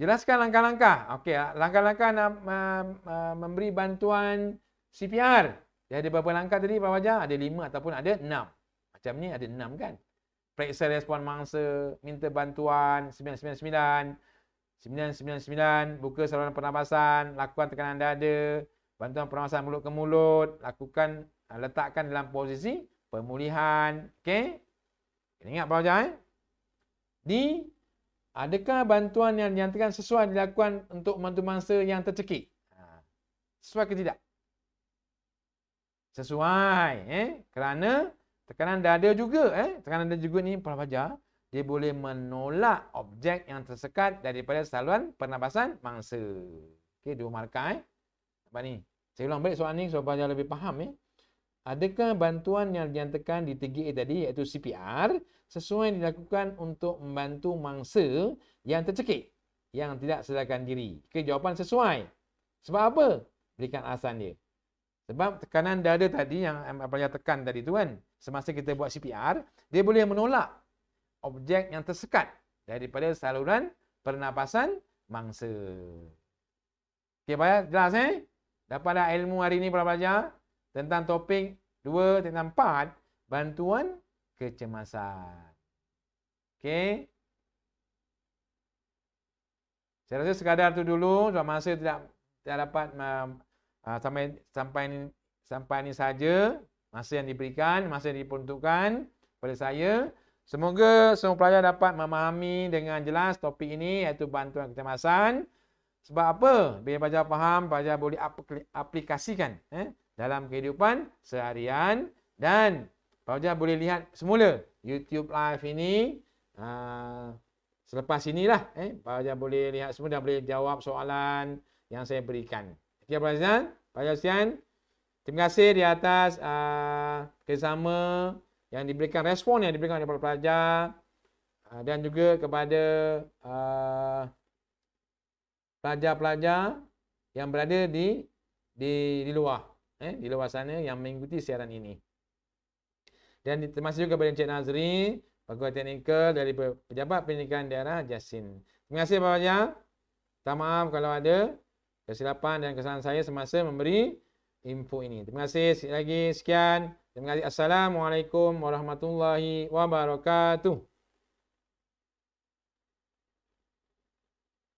Jelaskan langkah-langkah. Okey, ah, langkah-langkah nak uh, uh, memberi bantuan CPR. Dia ada berapa langkah tadi Pak Wajah? Ada lima ataupun ada enam. Macam ni ada enam kan? Periksa respon mangsa, minta bantuan, 999. 999, buka saluran pernafasan, lakukan tekanan dada, bantuan pernafasan mulut ke mulut, lakukan, uh, letakkan dalam posisi pemulihan. Okey? Ingat Pak Wajah eh? Di Adakah bantuan yang dinyatakan sesuai dilakukan untuk membantu mangsa yang tercekik? Ha, sesuai ke tidak? Sesuai. Eh? Kerana tekanan dada juga. Eh? Tekanan dada juga ni, pelan pajar. Dia boleh menolak objek yang tersekat daripada saluran pernafasan mangsa. Okey, dua markah. Eh? Apa ni? Saya ulang balik soalan ni supaya pelan lebih faham. Eh? Adakah bantuan yang dinyatakan di TGA tadi iaitu CPR sesuai dilakukan untuk membantu mangsa yang tercekik yang tidak sedarkan diri. Okey, jawapan sesuai. Sebab apa? Berikan alasan dia. Sebab tekanan dada tadi yang apa yang tekan tadi tu kan, semasa kita buat CPR, dia boleh menolak objek yang tersekat daripada saluran pernafasan mangsa. Okey, baik, jelas eh? Dapatlah ilmu hari ini pelajar tentang topik 2 tentang 4 bantuan kecemasan. Okay, Saya rasa sekadar itu dulu, sebab masa tidak tidak dapat uh, sampai sampai ini, sampai ini saja masa yang diberikan, masa yang diperuntukkan pada saya. Semoga semua pelajar dapat memahami dengan jelas topik ini iaitu bantuan kecemasan. Sebab apa? Bila pelajar faham, pelajar boleh aplikasikan eh, dalam kehidupan seharian dan Pak boleh lihat semula YouTube live ini. Uh, selepas inilah. Eh, Pak boleh lihat semua dan boleh jawab soalan yang saya berikan. Okey, Pak Fajar. Pak Terima kasih di atas uh, kerjasama yang diberikan, respon yang diberikan oleh para pelajar uh, ah, dan juga kepada uh, pelajar-pelajar yang berada di di, di luar eh, di luar sana yang mengikuti siaran ini. Dan termasuk juga kepada Encik Nazri, pegawai teknikal dari Pejabat Pendidikan Daerah Jasin. Terima kasih Bapak Raja. Minta maaf kalau ada kesilapan dan kesalahan saya semasa memberi info ini. Terima kasih sekali lagi. Sekian. Terima kasih. Assalamualaikum warahmatullahi wabarakatuh.